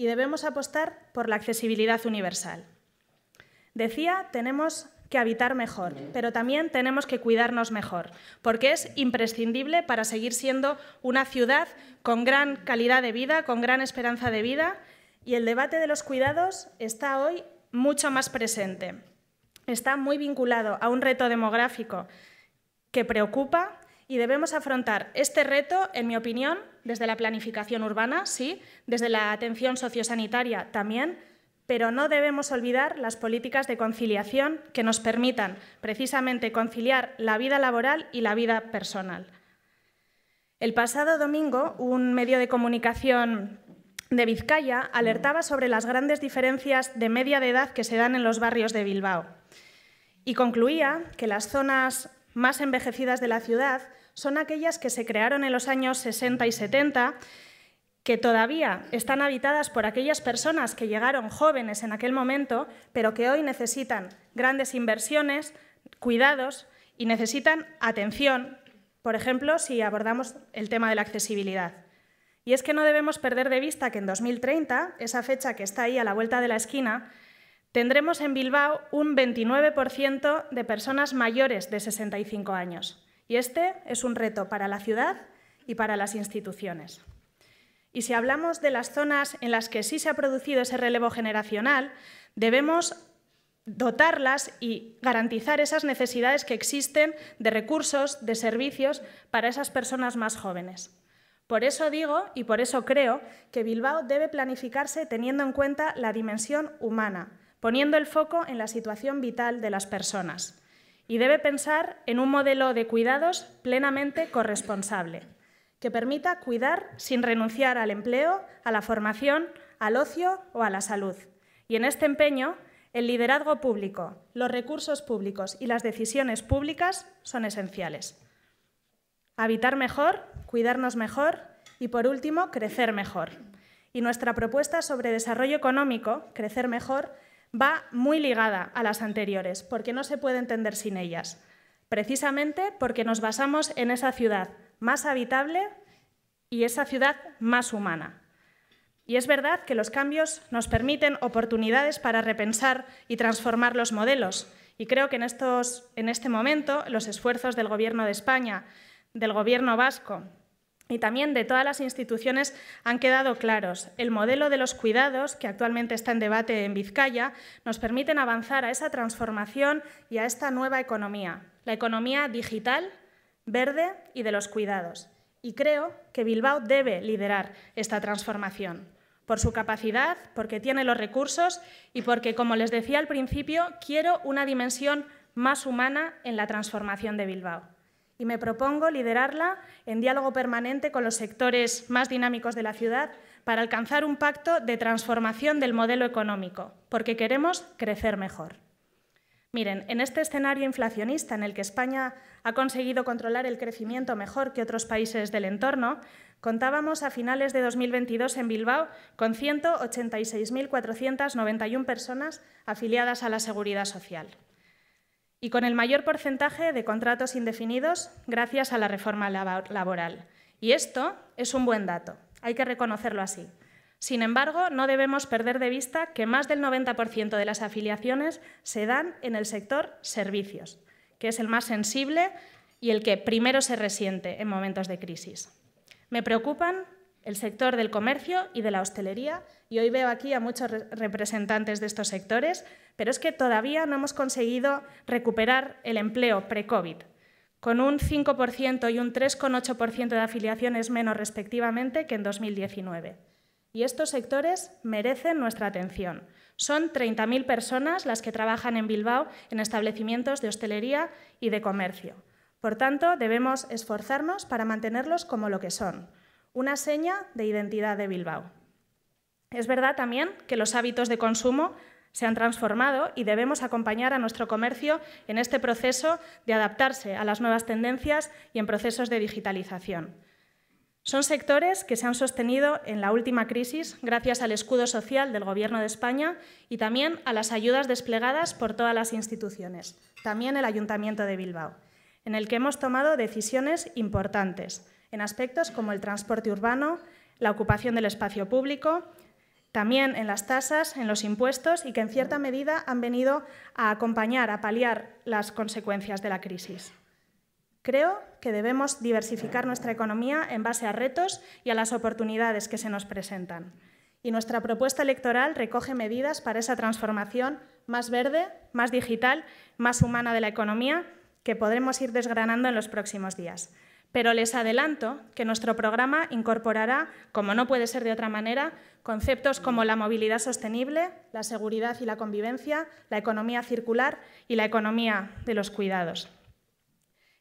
y debemos apostar por la accesibilidad universal. Decía, tenemos que habitar mejor, pero también tenemos que cuidarnos mejor, porque es imprescindible para seguir siendo una ciudad con gran calidad de vida, con gran esperanza de vida, y el debate de los cuidados está hoy mucho más presente. Está muy vinculado a un reto demográfico que preocupa y debemos afrontar este reto, en mi opinión, desde la planificación urbana, sí, desde la atención sociosanitaria también, pero no debemos olvidar las políticas de conciliación que nos permitan precisamente conciliar la vida laboral y la vida personal. El pasado domingo, un medio de comunicación de Vizcaya alertaba sobre las grandes diferencias de media de edad que se dan en los barrios de Bilbao y concluía que las zonas más envejecidas de la ciudad son aquellas que se crearon en los años 60 y 70, que todavía están habitadas por aquellas personas que llegaron jóvenes en aquel momento, pero que hoy necesitan grandes inversiones, cuidados y necesitan atención, por ejemplo, si abordamos el tema de la accesibilidad. Y es que no debemos perder de vista que en 2030, esa fecha que está ahí a la vuelta de la esquina, tendremos en Bilbao un 29% de personas mayores de 65 años. Y este es un reto para la ciudad y para las instituciones. Y si hablamos de las zonas en las que sí se ha producido ese relevo generacional, debemos dotarlas y garantizar esas necesidades que existen de recursos, de servicios para esas personas más jóvenes. Por eso digo y por eso creo que Bilbao debe planificarse teniendo en cuenta la dimensión humana, poniendo el foco en la situación vital de las personas y debe pensar en un modelo de cuidados plenamente corresponsable, que permita cuidar sin renunciar al empleo, a la formación, al ocio o a la salud. Y en este empeño, el liderazgo público, los recursos públicos y las decisiones públicas son esenciales. Habitar mejor, cuidarnos mejor y, por último, crecer mejor. Y nuestra propuesta sobre desarrollo económico, crecer mejor, va muy ligada a las anteriores, porque no se puede entender sin ellas, precisamente porque nos basamos en esa ciudad más habitable y esa ciudad más humana. Y es verdad que los cambios nos permiten oportunidades para repensar y transformar los modelos. Y creo que en, este momento los esfuerzos del Gobierno de España, del Gobierno vasco y también de todas las instituciones han quedado claros. El modelo de los cuidados, que actualmente está en debate en Vizcaya, nos permiten avanzar a esa transformación y a esta nueva economía, la economía digital, verde y de los cuidados. Y creo que Bilbao debe liderar esta transformación, por su capacidad, porque tiene los recursos y porque, como les decía al principio, quiero una dimensión más humana en la transformación de Bilbao y me propongo liderarla en diálogo permanente con los sectores más dinámicos de la ciudad para alcanzar un pacto de transformación del modelo económico, porque queremos crecer mejor. Miren, en este escenario inflacionista en el que España ha conseguido controlar el crecimiento mejor que otros países del entorno, contábamos a finales de 2022 en Bilbao con 186.491 personas afiliadas a la Seguridad Social y con el mayor porcentaje de contratos indefinidos gracias a la reforma laboral. Y esto es un buen dato, hay que reconocerlo así. Sin embargo, no debemos perder de vista que más del 90% de las afiliaciones se dan en el sector servicios, que es el más sensible y el que primero se resiente en momentos de crisis. Me preocupan el sector del comercio y de la hostelería, y hoy veo aquí a muchos representantes de estos sectores pero es que todavía no hemos conseguido recuperar el empleo pre-COVID, con un 5% y un 3,8% de afiliaciones menos respectivamente que en 2019. Y estos sectores merecen nuestra atención. Son 30.000 personas las que trabajan en Bilbao en establecimientos de hostelería y de comercio. Por tanto, debemos esforzarnos para mantenerlos como lo que son, una seña de identidad de Bilbao. Es verdad también que los hábitos de consumo se han transformado y debemos acompañar a nuestro comercio en este proceso de adaptarse a las nuevas tendencias y en procesos de digitalización. Son sectores que se han sostenido en la última crisis gracias al escudo social del Gobierno de España y también a las ayudas desplegadas por todas las instituciones, también el Ayuntamiento de Bilbao, en el que hemos tomado decisiones importantes en aspectos como el transporte urbano, la ocupación del espacio público, también en las tasas, en los impuestos y que en cierta medida han venido a acompañar, a paliar las consecuencias de la crisis. Creo que debemos diversificar nuestra economía en base a retos y a las oportunidades que se nos presentan. Y nuestra propuesta electoral recoge medidas para esa transformación más verde, más digital, más humana de la economía que podremos ir desgranando en los próximos días. pero les adelanto que nuestro programa incorporará, como no puede ser de otra manera, conceptos como la movilidad sostenible, la seguridad y la convivencia, la economía circular y la economía de los cuidados.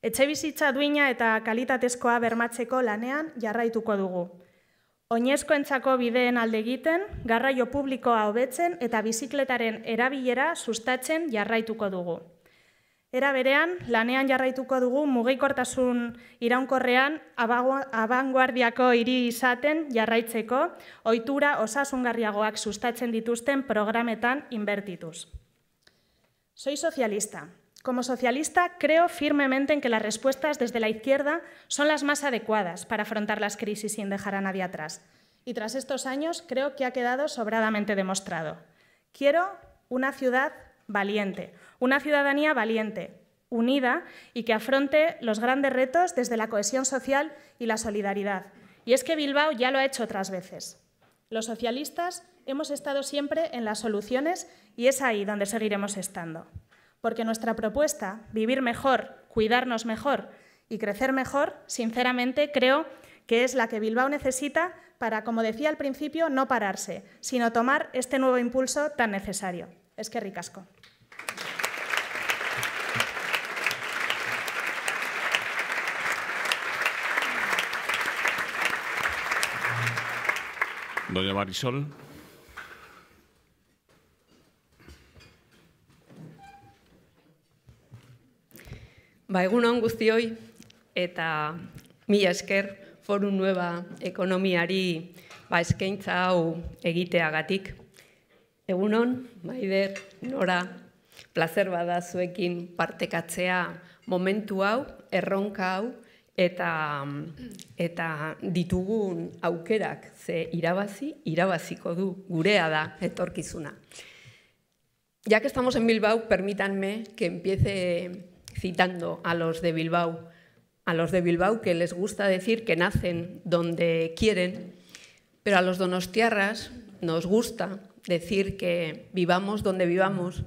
Etxe bizitza duina eta kalitatezkoa bermatzeko lanean jarraituko dugu. Oinezkoentzako bideen alde egiten, garraio publikoa hobetzen eta bizikletaren erabilera sustatzen jarraituko dugu. Era berean, lanean jarraituko dugu mugeikortasun iraunkorrean abanguardiako hiri izaten jarraitzeko ohitura osasungarriagoak sustatzen dituzten programetan invertituz. Soy socialista. Como socialista, creo firmemente en que las respuestas desde la izquierda son las más adecuadas para afrontar las crisis sin dejar a nadie atrás. Y tras estos años, creo que ha quedado sobradamente demostrado. Quiero una ciudad valiente, una ciudadanía valiente, unida y que afronte los grandes retos desde la cohesión social y la solidaridad. Y es que Bilbao ya lo ha hecho otras veces. Los socialistas hemos estado siempre en las soluciones y es ahí donde seguiremos estando. Porque nuestra propuesta, vivir mejor, cuidarnos mejor y crecer mejor, sinceramente creo que es la que Bilbao necesita para, como decía al principio, no pararse, sino tomar este nuevo impulso tan necesario. Es que ricasco. Doña Marisol. Ba, egun hon guztioi eta mila esker forun Nueva Ekonomiari ba, eskaintza hau egiteagatik. Egun hon, maider, nora, plazer bada partekatzea momentu hau, erronka hau, eta, eta ditugun aukerak ze irabazi, irabaziko du, gurea etorkizuna. Ya que estamos en Bilbao, permítanme que empiece citando a los de Bilbao, a los de Bilbao que les gusta decir que nacen donde quieren, pero a los donostiarras nos gusta decir que vivamos donde vivamos,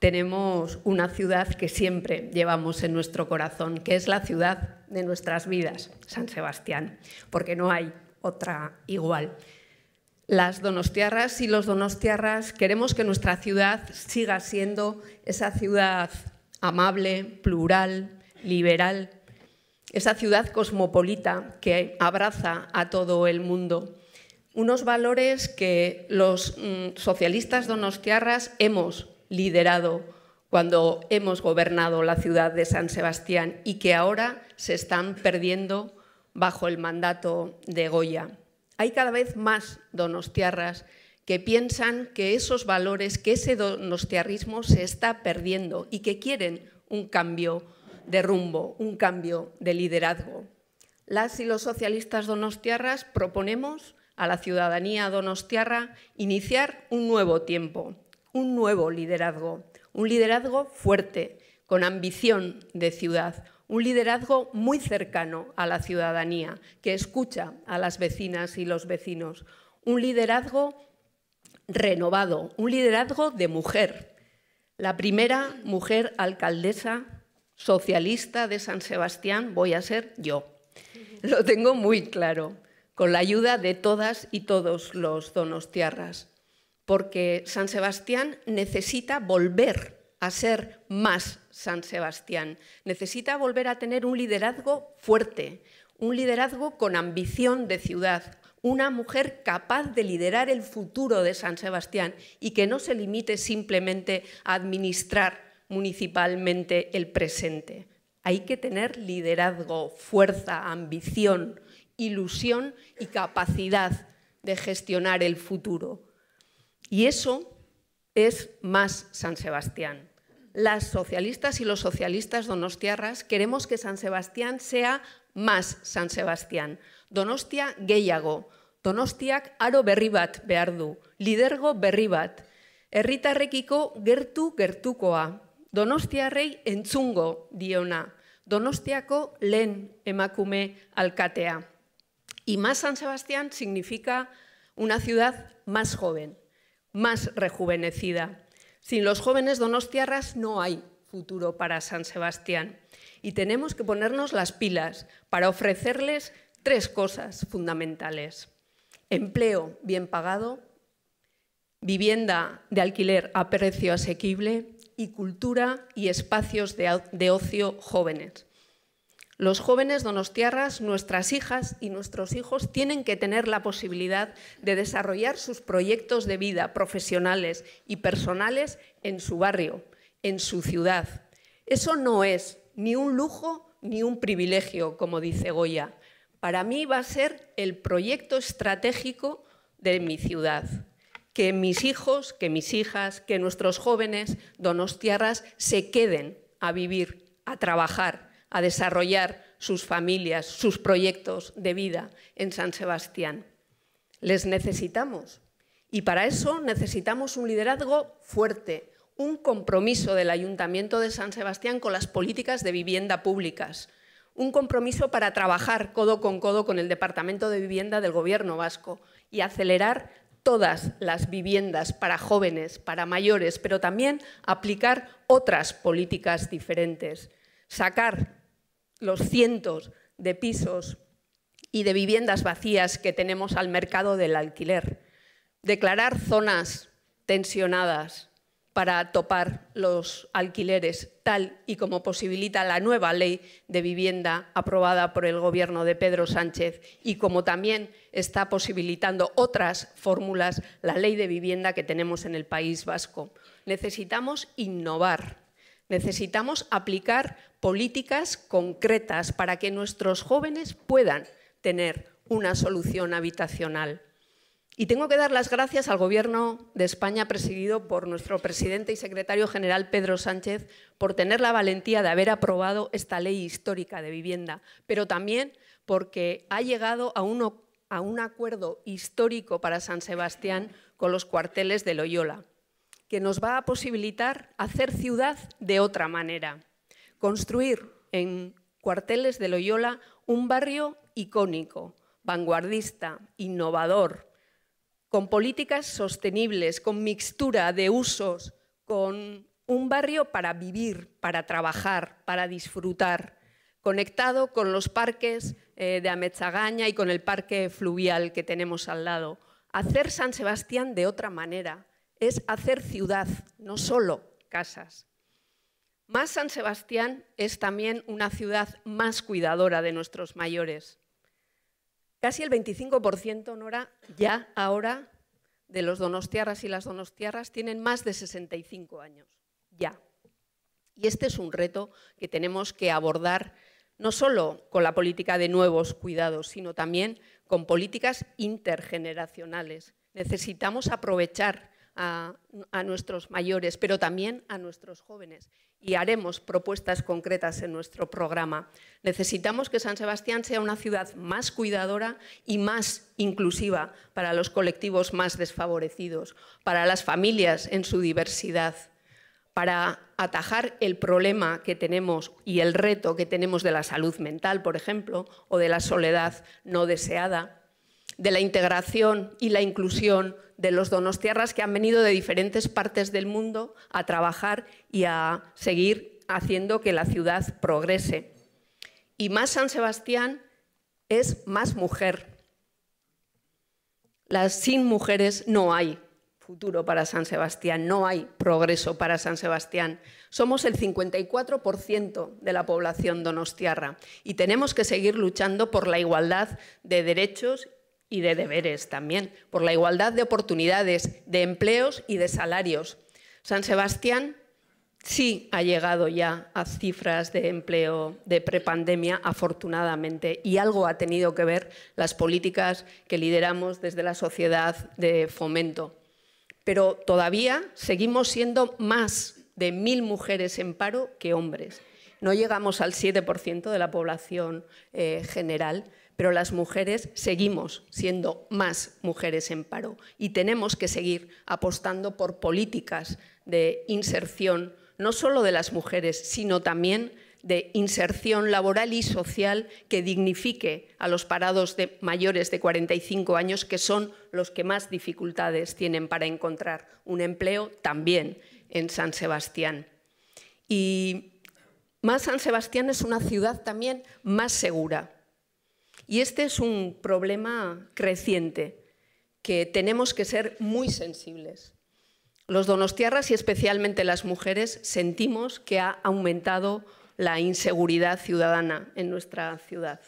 tenemos una ciudad que siempre llevamos en nuestro corazón, que es la ciudad de nuestras vidas, San Sebastián, porque no hay otra igual. Las donostiarras y los donostiarras queremos que nuestra ciudad siga siendo esa ciudad amable, plural, liberal, esa ciudad cosmopolita que abraza a todo el mundo. Unos valores que los mm, socialistas donostiarras hemos liderado cuando hemos gobernado la ciudad de San Sebastián y que ahora se están perdiendo bajo el mandato de Goya. Hay cada vez más donostiarras que piensan que esos valores, que ese donostiarrismo se está perdiendo y que quieren un cambio de rumbo, un cambio de liderazgo. Las y los socialistas donostiarras proponemos a la ciudadanía donostiarra iniciar un nuevo tiempo, un nuevo liderazgo, un liderazgo fuerte, con ambición de ciudad, un liderazgo muy cercano a la ciudadanía, que escucha a las vecinas y los vecinos, un liderazgo renovado, un liderazgo de mujer, la primera mujer alcaldesa socialista de San Sebastián voy a ser yo. Lo tengo muy claro, con la ayuda de todas y todos los donostiarras porque San Sebastián necesita volver a ser más San Sebastián, necesita volver a tener un liderazgo fuerte, un liderazgo con ambición de ciudad, una mujer capaz de liderar el futuro de San Sebastián y que no se limite simplemente a administrar municipalmente el presente. Hay que tener liderazgo, fuerza, ambición, ilusión y capacidad de gestionar el futuro. Y eso es más San Sebastián. Las socialistas y los socialistas donostiarras queremos que San Sebastián sea más San Sebastián. Donostia gehiago. Donostiak aro berri bat behar du. Lidergo berri bat. Herritarrekiko gertu gertukoa. Donostiarrei entzungo diona. Donostiako lehen emakume alkatea. Y más San Sebastián significa una ciudad más joven, más rejuvenecida. Sin los jóvenes donostiarras no hay futuro para San Sebastián y tenemos que ponernos las pilas para ofrecerles tres cosas fundamentales. Empleo bien pagado, vivienda de alquiler a precio asequible y cultura y espacios de, ocio jóvenes. Los jóvenes donostiarras, nuestras hijas y nuestros hijos tienen que tener la posibilidad de desarrollar sus proyectos de vida profesionales y personales en su barrio, en su ciudad. Eso no es ni un lujo ni un privilegio, como dice Goya. Para mí va a ser el proyecto estratégico de mi ciudad. Que mis hijos, que mis hijas, que nuestros jóvenes donostiarras se queden a vivir, a trabajar, a desarrollar sus familias, sus proyectos de vida en San Sebastián. Les necesitamos y para eso necesitamos un liderazgo fuerte, un compromiso del Ayuntamiento de San Sebastián con las políticas de vivienda públicas, un compromiso para trabajar codo con codo con el Departamento de Vivienda del Gobierno vasco y acelerar todas las viviendas para jóvenes, para mayores, pero también aplicar otras políticas diferentes, sacar los cientos de pisos y de viviendas vacías que tenemos al mercado del alquiler. Declarar zonas tensionadas para topar los alquileres, tal y como posibilita la nueva ley de vivienda aprobada por el Gobierno de Pedro Sánchez y como también está posibilitando otras fórmulas la ley de vivienda que tenemos en el País Vasco. Necesitamos innovar Necesitamos aplicar políticas concretas para que nuestros jóvenes puedan tener una solución habitacional. Y tengo que dar las gracias al Gobierno de España, presidido por nuestro presidente y secretario general Pedro Sánchez, por tener la valentía de haber aprobado esta ley histórica de vivienda, pero también porque ha llegado a, un acuerdo histórico para San Sebastián con los cuarteles de Loyola que nos va a posibilitar hacer ciudad de otra manera, construir en cuarteles de Loyola un barrio icónico, vanguardista, innovador, con políticas sostenibles, con mixtura de usos, con un barrio para vivir, para trabajar, para disfrutar, conectado con los parques eh, de Ametzagaña y con el parque fluvial que tenemos al lado. Hacer San Sebastián de otra manera, es hacer ciudad, no solo casas. Más San Sebastián es también una ciudad más cuidadora de nuestros mayores. Casi el 25%, Nora, ya ahora de los donostiarras y las donostiarras tienen más de 65 años, ya. Y este es un reto que tenemos que abordar no solo con la política de nuevos cuidados, sino también con políticas intergeneracionales. Necesitamos aprovechar a, nuestros mayores, pero también a nuestros jóvenes. Y haremos propuestas concretas en nuestro programa. Necesitamos que San Sebastián sea una ciudad más cuidadora y más inclusiva para los colectivos más desfavorecidos, para las familias en su diversidad, para atajar el problema que tenemos y el reto que tenemos de la salud mental, por ejemplo, o de la soledad no deseada de la integración y la inclusión de los donostiarras que han venido de diferentes partes del mundo a trabajar y a seguir haciendo que la ciudad progrese. Y más San Sebastián es más mujer. Las sin mujeres no hay futuro para San Sebastián, no hay progreso para San Sebastián. Somos el 54% de la población donostiarra y tenemos que seguir luchando por la igualdad de derechos y de deberes también, por la igualdad de oportunidades, de empleos y de salarios. San Sebastián sí ha llegado ya a cifras de empleo de prepandemia, afortunadamente, y algo ha tenido que ver las políticas que lideramos desde la sociedad de fomento. Pero todavía seguimos siendo más de mil mujeres en paro que hombres. No llegamos al 7% de la población eh, general pero las mujeres seguimos siendo más mujeres en paro y tenemos que seguir apostando por políticas de inserción, no solo de las mujeres, sino también de inserción laboral y social que dignifique a los parados de mayores de 45 años, que son los que más dificultades tienen para encontrar un empleo, también en San Sebastián. Y más San Sebastián es una ciudad también más segura, y este es un problema creciente, que tenemos que ser muy sensibles. Los donostiarras y especialmente las mujeres sentimos que ha aumentado la inseguridad ciudadana en nuestra ciudad.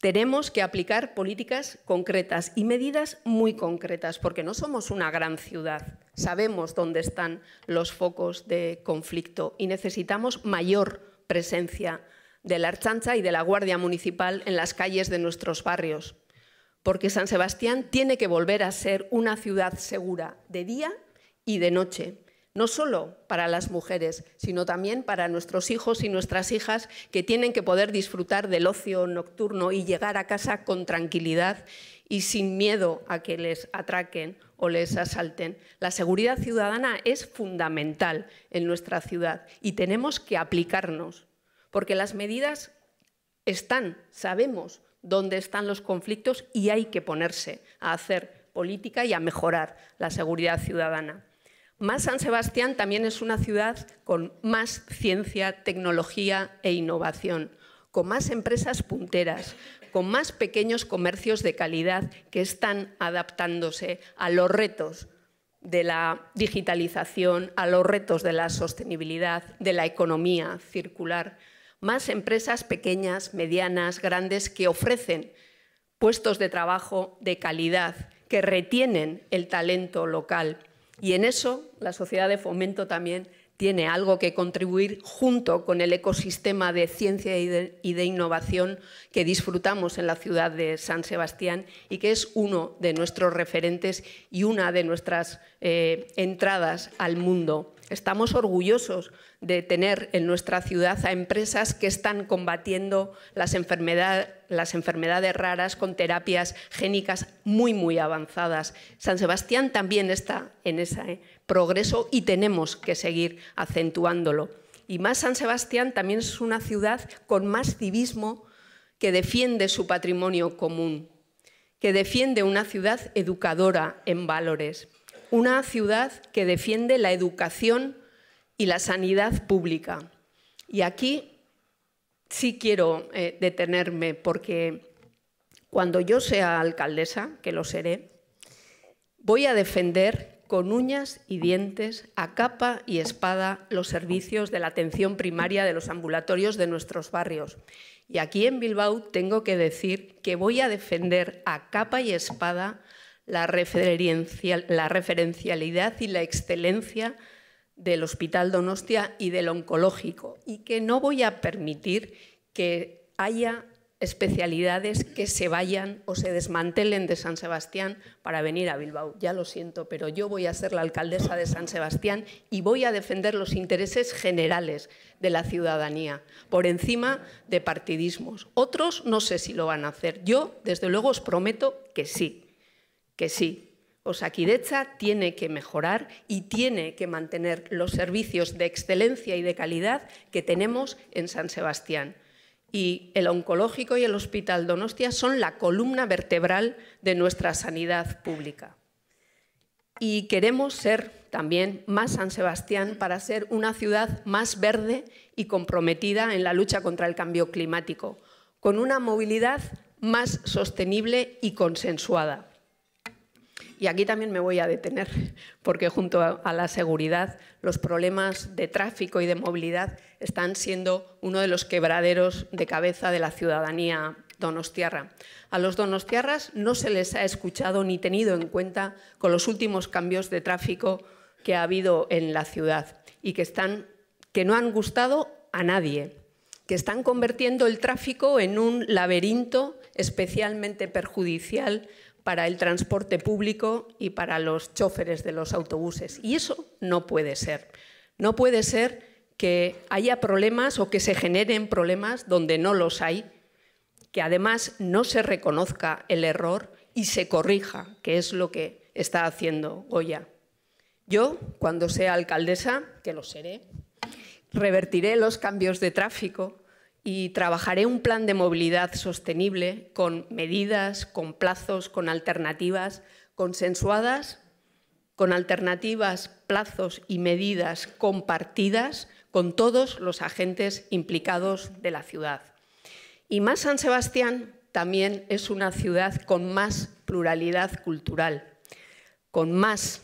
Tenemos que aplicar políticas concretas y medidas muy concretas, porque no somos una gran ciudad. Sabemos dónde están los focos de conflicto y necesitamos mayor presencia de la Archancha y de la Guardia Municipal en las calles de nuestros barrios, porque San Sebastián tiene que volver a ser una ciudad segura de día y de noche, no solo para las mujeres, sino también para nuestros hijos y nuestras hijas que tienen que poder disfrutar del ocio nocturno y llegar a casa con tranquilidad y sin miedo a que les atraquen o les asalten. La seguridad ciudadana es fundamental en nuestra ciudad y tenemos que aplicarnos porque las medidas están, sabemos dónde están los conflictos y hay que ponerse a hacer política y a mejorar la seguridad ciudadana. Más San Sebastián también es una ciudad con más ciencia, tecnología e innovación, con más empresas punteras, con más pequeños comercios de calidad que están adaptándose a los retos de la digitalización, a los retos de la sostenibilidad, de la economía circular más empresas pequeñas, medianas, grandes que ofrecen puestos de trabajo de calidad, que retienen el talento local. Y en eso la sociedad de fomento también tiene algo que contribuir junto con el ecosistema de ciencia y de, innovación que disfrutamos en la ciudad de San Sebastián y que es uno de nuestros referentes y una de nuestras eh, entradas al mundo. Estamos orgullosos de tener en nuestra ciudad a empresas que están combatiendo las, enfermedades raras con terapias génicas muy, muy avanzadas. San Sebastián también está en ese progreso y tenemos que seguir acentuándolo. Y más San Sebastián también es una ciudad con más civismo que defiende su patrimonio común, que defiende una ciudad educadora en valores una ciudad que defiende la educación y la sanidad pública. Y aquí sí quiero eh, detenerme porque cuando yo sea alcaldesa, que lo seré, voy a defender con uñas y dientes, a capa y espada, los servicios de la atención primaria de los ambulatorios de nuestros barrios. Y aquí en Bilbao tengo que decir que voy a defender a capa y espada la, la referencialidad y la excelencia del Hospital Donostia y del oncológico y que no voy a permitir que haya especialidades que se vayan o se desmantelen de San Sebastián para venir a Bilbao. Ya lo siento, pero yo voy a ser la alcaldesa de San Sebastián y voy a defender los intereses generales de la ciudadanía por encima de partidismos. Otros no sé si lo van a hacer. Yo, desde luego, os prometo que sí que sí, Osakidecha tiene que mejorar y tiene que mantener los servicios de excelencia y de calidad que tenemos en San Sebastián. Y el oncológico y el Hospital Donostia son la columna vertebral de nuestra sanidad pública. Y queremos ser también más San Sebastián para ser una ciudad más verde y comprometida en la lucha contra el cambio climático, con una movilidad más sostenible y consensuada y aquí también me voy a detener, porque junto a la seguridad, los problemas de tráfico y de movilidad están siendo uno de los quebraderos de cabeza de la ciudadanía donostiarra. A los donostiarras no se les ha escuchado ni tenido en cuenta con los últimos cambios de tráfico que ha habido en la ciudad y que, que no han gustado a nadie, que están convirtiendo el tráfico en un laberinto especialmente perjudicial para el transporte público y para los choferes de los autobuses. Y eso no puede ser. No puede ser que haya problemas o que se generen problemas donde no los hay, que además no se reconozca el error y se corrija, que es lo que está haciendo Goya. Yo, cuando sea alcaldesa, que lo seré, revertiré los cambios de tráfico y trabajaré un plan de movilidad sostenible con medidas, con plazos, con alternativas consensuadas, con alternativas, plazos y medidas compartidas con todos los agentes implicados de la ciudad. Y más San Sebastián también es una ciudad con más pluralidad cultural, con más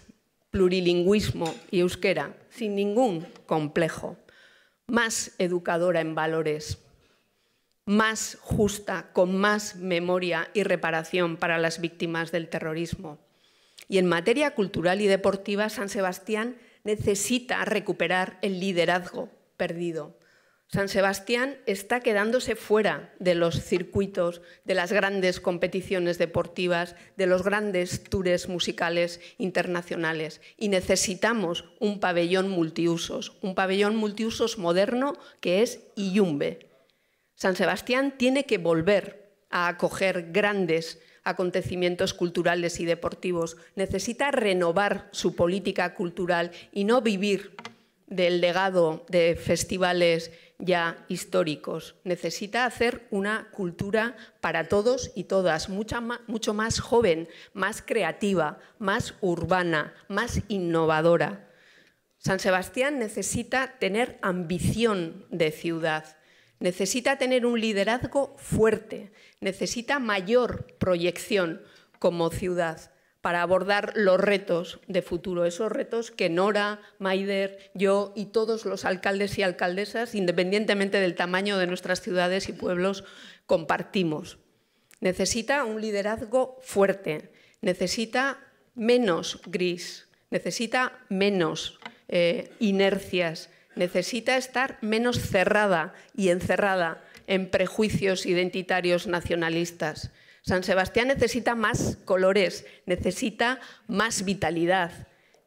plurilingüismo y euskera, sin ningún complejo, más educadora en valores, más justa, con más memoria y reparación para las víctimas del terrorismo. Y en materia cultural y deportiva, San Sebastián necesita recuperar el liderazgo perdido. San Sebastián está quedándose fuera de los circuitos, de las grandes competiciones deportivas, de los grandes tours musicales internacionales y necesitamos un pabellón multiusos, un pabellón multiusos moderno que es Iyumbe, San Sebastián tiene que volver a acoger grandes acontecimientos culturales y deportivos. Necesita renovar su política cultural y no vivir del legado de festivales ya históricos. Necesita hacer una cultura para todos y todas, mucho más joven, más creativa, más urbana, más innovadora. San Sebastián necesita tener ambición de ciudad necesita tener un liderazgo fuerte, necesita mayor proyección como ciudad para abordar los retos de futuro, esos retos que Nora, Maider, yo y todos los alcaldes y alcaldesas, independientemente del tamaño de nuestras ciudades y pueblos, compartimos. Necesita un liderazgo fuerte, necesita menos gris, necesita menos eh, inercias, necesita estar menos cerrada y encerrada en prejuicios identitarios nacionalistas. San Sebastián necesita más colores, necesita más vitalidad,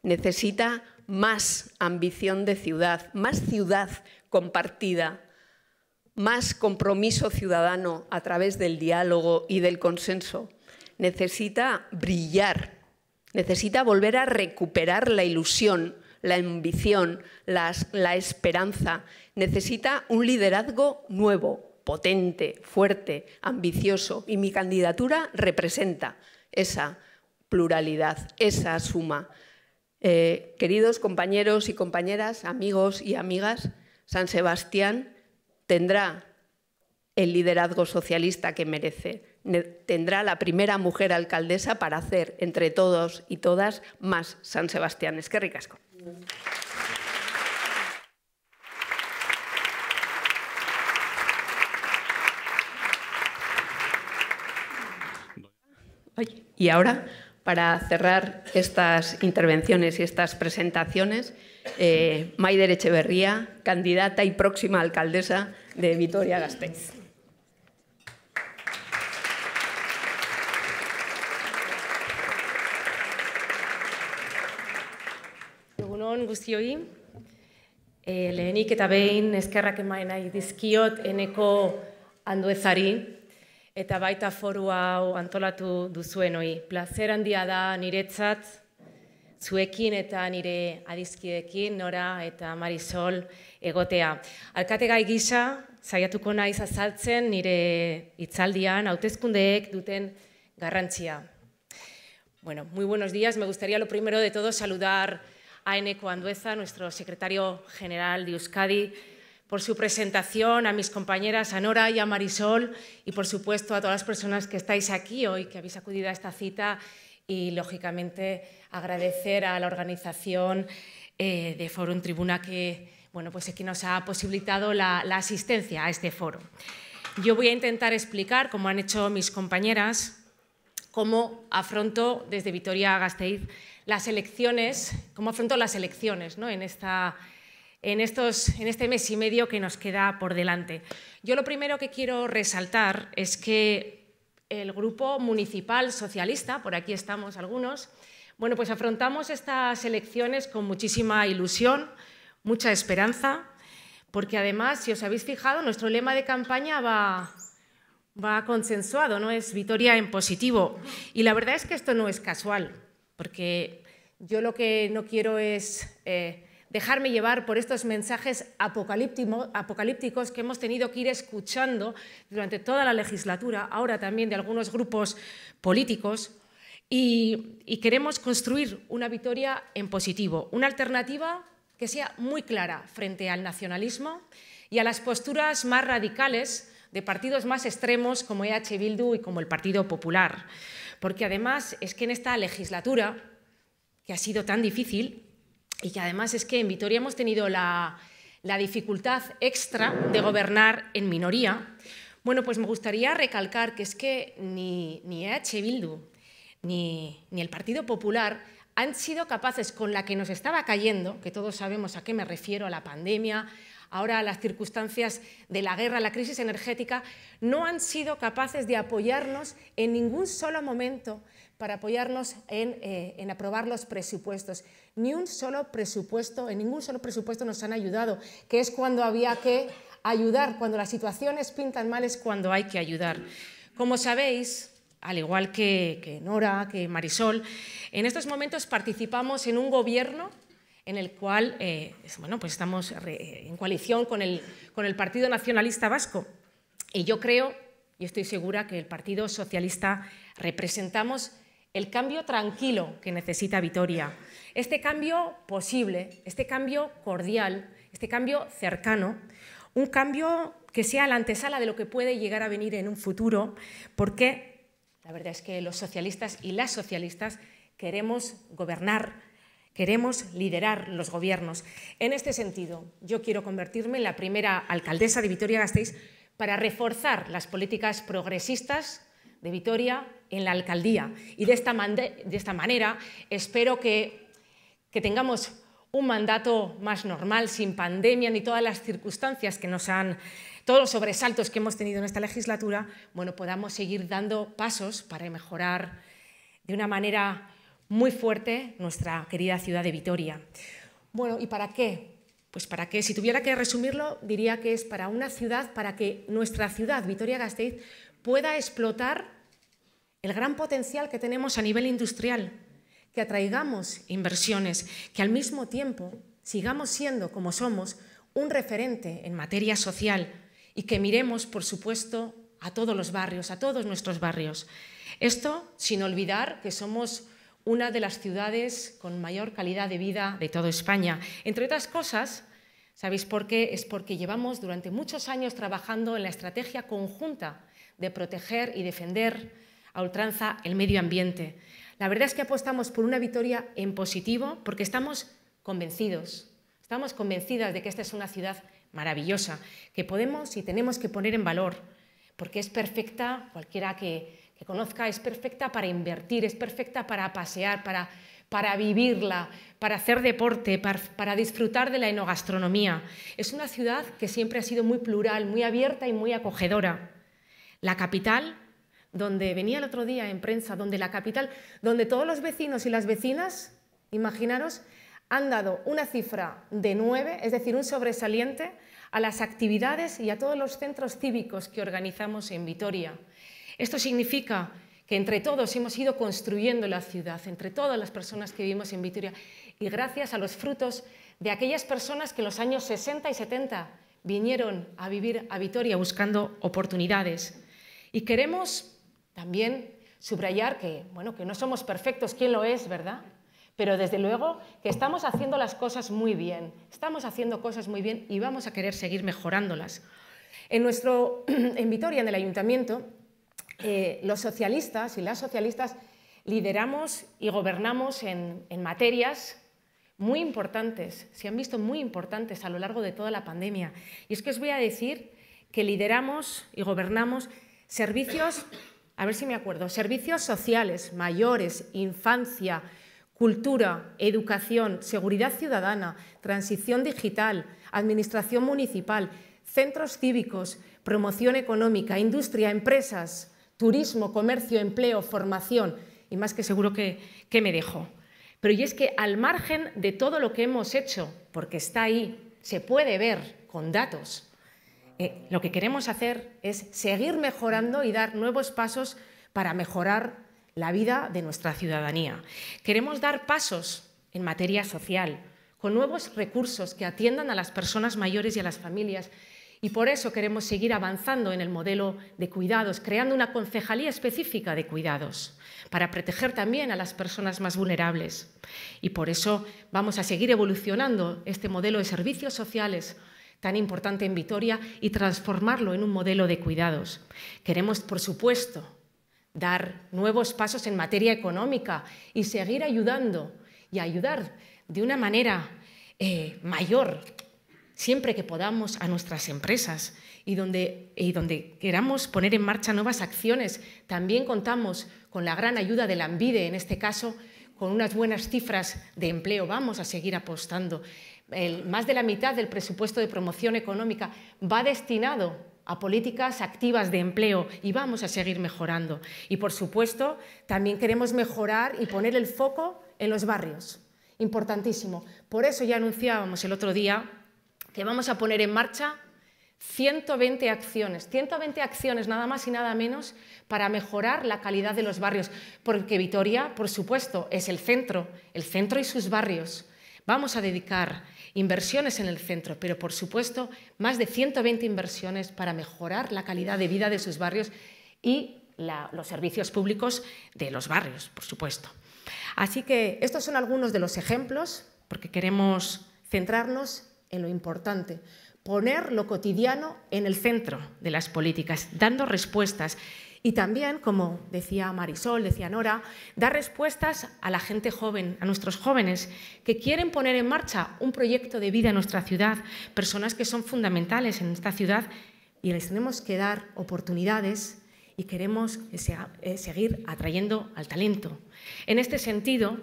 necesita más ambición de ciudad, más ciudad compartida, más compromiso ciudadano a través del diálogo y del consenso. Necesita brillar, necesita volver a recuperar la ilusión la ambición, la esperanza. Necesita un liderazgo nuevo, potente, fuerte, ambicioso. Y mi candidatura representa esa pluralidad, esa suma. Eh, queridos compañeros y compañeras, amigos y amigas, San Sebastián tendrá el liderazgo socialista que merece. Tendrá la primera mujer alcaldesa para hacer entre todos y todas más San Sebastián. Es que ricasco. Y ahora, para cerrar estas intervenciones y estas presentaciones, eh, Maider Echeverría, candidata y próxima alcaldesa de Vitoria-Gasteiz. Gabon guztioi, e, lehenik eta behin ezkerrak emaen nahi dizkiot eneko anduezari eta baita foru hau antolatu duzuen hoi. Plazer handia da niretzat, zuekin eta nire adizkidekin, Nora eta Marisol egotea. Alkate gai gisa, zaiatuko naiz azaltzen nire itzaldian, hautezkundeek duten garrantzia. Bueno, muy buenos días, me gustaría lo primero de todo saludar a Eneco Andueza, nuestro secretario general de Euskadi, por su presentación, a mis compañeras, a Nora y a Marisol, y por supuesto a todas las personas que estáis aquí hoy, que habéis acudido a esta cita, y lógicamente agradecer a la organización eh, de Forum Tribuna que, bueno, pues es nos ha posibilitado la, asistencia a este foro. Yo voy a intentar explicar, como han hecho mis compañeras, cómo afronto desde Vitoria-Gasteiz las elecciones, cómo afrontó las elecciones en, esta, en, estos, en este mes y medio que nos queda por delante. Yo lo primero que quiero resaltar es que el Grupo Municipal Socialista, por aquí estamos algunos, bueno, pues afrontamos estas elecciones con muchísima ilusión, mucha esperanza, porque además, si os habéis fijado, nuestro lema de campaña va, va consensuado, ¿no? Es victoria en positivo. Y la verdad es que esto no es casual porque yo lo que no quiero es eh, dejarme llevar por estos mensajes apocalípticos que hemos tenido que ir escuchando durante toda la legislatura, ahora también de algunos grupos políticos, y, y queremos construir una victoria en positivo, una alternativa que sea muy clara frente al nacionalismo y a las posturas más radicales de partidos más extremos como EH Bildu y como el Partido Popular porque además es que en esta legislatura, que ha sido tan difícil, y que además es que en Vitoria hemos tenido la, dificultad extra de gobernar en minoría, bueno, pues me gustaría recalcar que es que ni, ni EH Bildu ni, ni el Partido Popular han sido capaces, con la que nos estaba cayendo, que todos sabemos a qué me refiero, a la pandemia, ahora las circunstancias de la guerra, la crisis energética, no han sido capaces de apoyarnos en ningún solo momento para apoyarnos eh, en, aprobar los presupuestos. Ni un solo presupuesto, en ningún solo presupuesto nos han ayudado, que es cuando había que ayudar, cuando las situaciones pintan mal es cuando hay que ayudar. Como sabéis, al igual que, que Nora, que Marisol, en estos momentos participamos en un gobierno en el cual eh, pues estamos en coalición con el, con el Partido Nacionalista Vasco. Y yo creo, y estoy segura, que el Partido Socialista representamos el cambio tranquilo que necesita Vitoria. Este cambio posible, este cambio cordial, este cambio cercano, un cambio que sea la antesala de lo que puede llegar a venir en un futuro, porque la verdad es que los socialistas y las socialistas queremos gobernar Queremos liderar los gobiernos. En este sentido, yo quiero convertirme en la primera alcaldesa de Vitoria-Gasteiz para reforzar las políticas progresistas de Vitoria en la alcaldía. Y de esta, manera espero que, tengamos un mandato más normal, sin pandemia ni todas las circunstancias que nos han, todos los sobresaltos que hemos tenido en esta legislatura, bueno, podamos seguir dando pasos para mejorar de una manera muy fuerte nuestra querida ciudad de Vitoria. Bueno, ¿y para qué? Pues para que, si tuviera que resumirlo, diría que es para una ciudad, para que nuestra ciudad, Vitoria-Gasteiz, pueda explotar el gran potencial que tenemos a nivel industrial, que atraigamos inversiones, que al mismo tiempo sigamos siendo, como somos, un referente en materia social y que miremos, por supuesto, a todos los barrios, a todos nuestros barrios. Esto sin olvidar que somos una de las ciudades con mayor calidad de vida de toda España. Entre otras cosas, ¿sabéis por qué? Es porque llevamos durante muchos años trabajando en la estrategia conjunta de proteger y defender a ultranza el medio ambiente. La verdad es que apostamos por una victoria en positivo porque estamos convencidos, estamos convencidas de que esta es una ciudad maravillosa, que podemos y tenemos que poner en valor, porque es perfecta cualquiera que que conozca es perfecta para invertir, es perfecta para pasear, para, vivirla, para hacer deporte, para, disfrutar de la enogastronomía. Es una ciudad que siempre ha sido muy plural, muy abierta y muy acogedora. La capital, donde venía el otro día en prensa, donde la capital, donde todos los vecinos y las vecinas, imaginaros, han dado una cifra de nueve, es decir, un sobresaliente, a las actividades y a todos los centros cívicos que organizamos en Vitoria. Esto significa que entre todos hemos ido construyendo la ciudad, entre todas las personas que vivimos en Vitoria, y gracias a los frutos de aquellas personas que en los años 60 y 70 vinieron a vivir a Vitoria buscando oportunidades. Y queremos también subrayar que, bueno, que no somos perfectos, ¿quién lo es, verdad? Pero desde luego que estamos haciendo las cosas muy bien, estamos haciendo cosas muy bien y vamos a querer seguir mejorándolas. En, nuestro, en Vitoria, en el ayuntamiento, eh, los socialistas y las socialistas lideramos y gobernamos en materias muy importantes, se han visto muy importantes a lo largo de toda la pandemia. Y es que os voy a decir que lideramos y gobernamos servicios, a ver si me acuerdo, servicios sociales, mayores, infancia, cultura, educación, seguridad ciudadana, transición digital, administración municipal, centros cívicos, promoción económica, industria, empresas, turismo, comercio, empleo, formación y más que seguro que, me dejo. Pero y es que al margen de todo lo que hemos hecho, porque está ahí, se puede ver con datos, eh, lo que queremos hacer es seguir mejorando y dar nuevos pasos para mejorar la vida de nuestra ciudadanía. Queremos dar pasos en materia social, con nuevos recursos que atiendan a las personas mayores y a las familias, y por eso queremos seguir avanzando en el modelo de cuidados, creando una concejalía específica de cuidados para proteger también a las personas más vulnerables. Y por eso vamos a seguir evolucionando este modelo de servicios sociales tan importante en Vitoria y transformarlo en un modelo de cuidados. Queremos, por supuesto, dar nuevos pasos en materia económica y seguir ayudando y ayudar de una manera eh, mayor siempre que podamos a nuestras empresas y donde, donde queramos poner en marcha nuevas acciones. También contamos con la gran ayuda de la ANVIDE, en este caso, con unas buenas cifras de empleo. Vamos a seguir apostando. más de la mitad del presupuesto de promoción económica va destinado a políticas activas de empleo y vamos a seguir mejorando. Y, por supuesto, también queremos mejorar y poner el foco en los barrios. Importantísimo. Por eso ya anunciábamos el otro día que vamos a poner en marcha 120 acciones, 120 acciones nada más y nada menos para mejorar la calidad de los barrios, porque Vitoria, por supuesto, es el centro, el centro y sus barrios. Vamos a dedicar inversiones en el centro, pero por supuesto más de 120 inversiones para mejorar la calidad de vida de sus barrios y los servicios públicos de los barrios, por supuesto. Así que estos son algunos de los ejemplos, porque queremos centrarnos lo importante, poner lo cotidiano en el centro de las políticas, dando respuestas. Y también, como decía Marisol, decía Nora, dar respuestas a la gente joven, a nuestros jóvenes que quieren poner en marcha un proyecto de vida en nuestra ciudad, personas que son fundamentales en esta ciudad y les tenemos que dar oportunidades y queremos eh, seguir atrayendo al talento. En este sentido,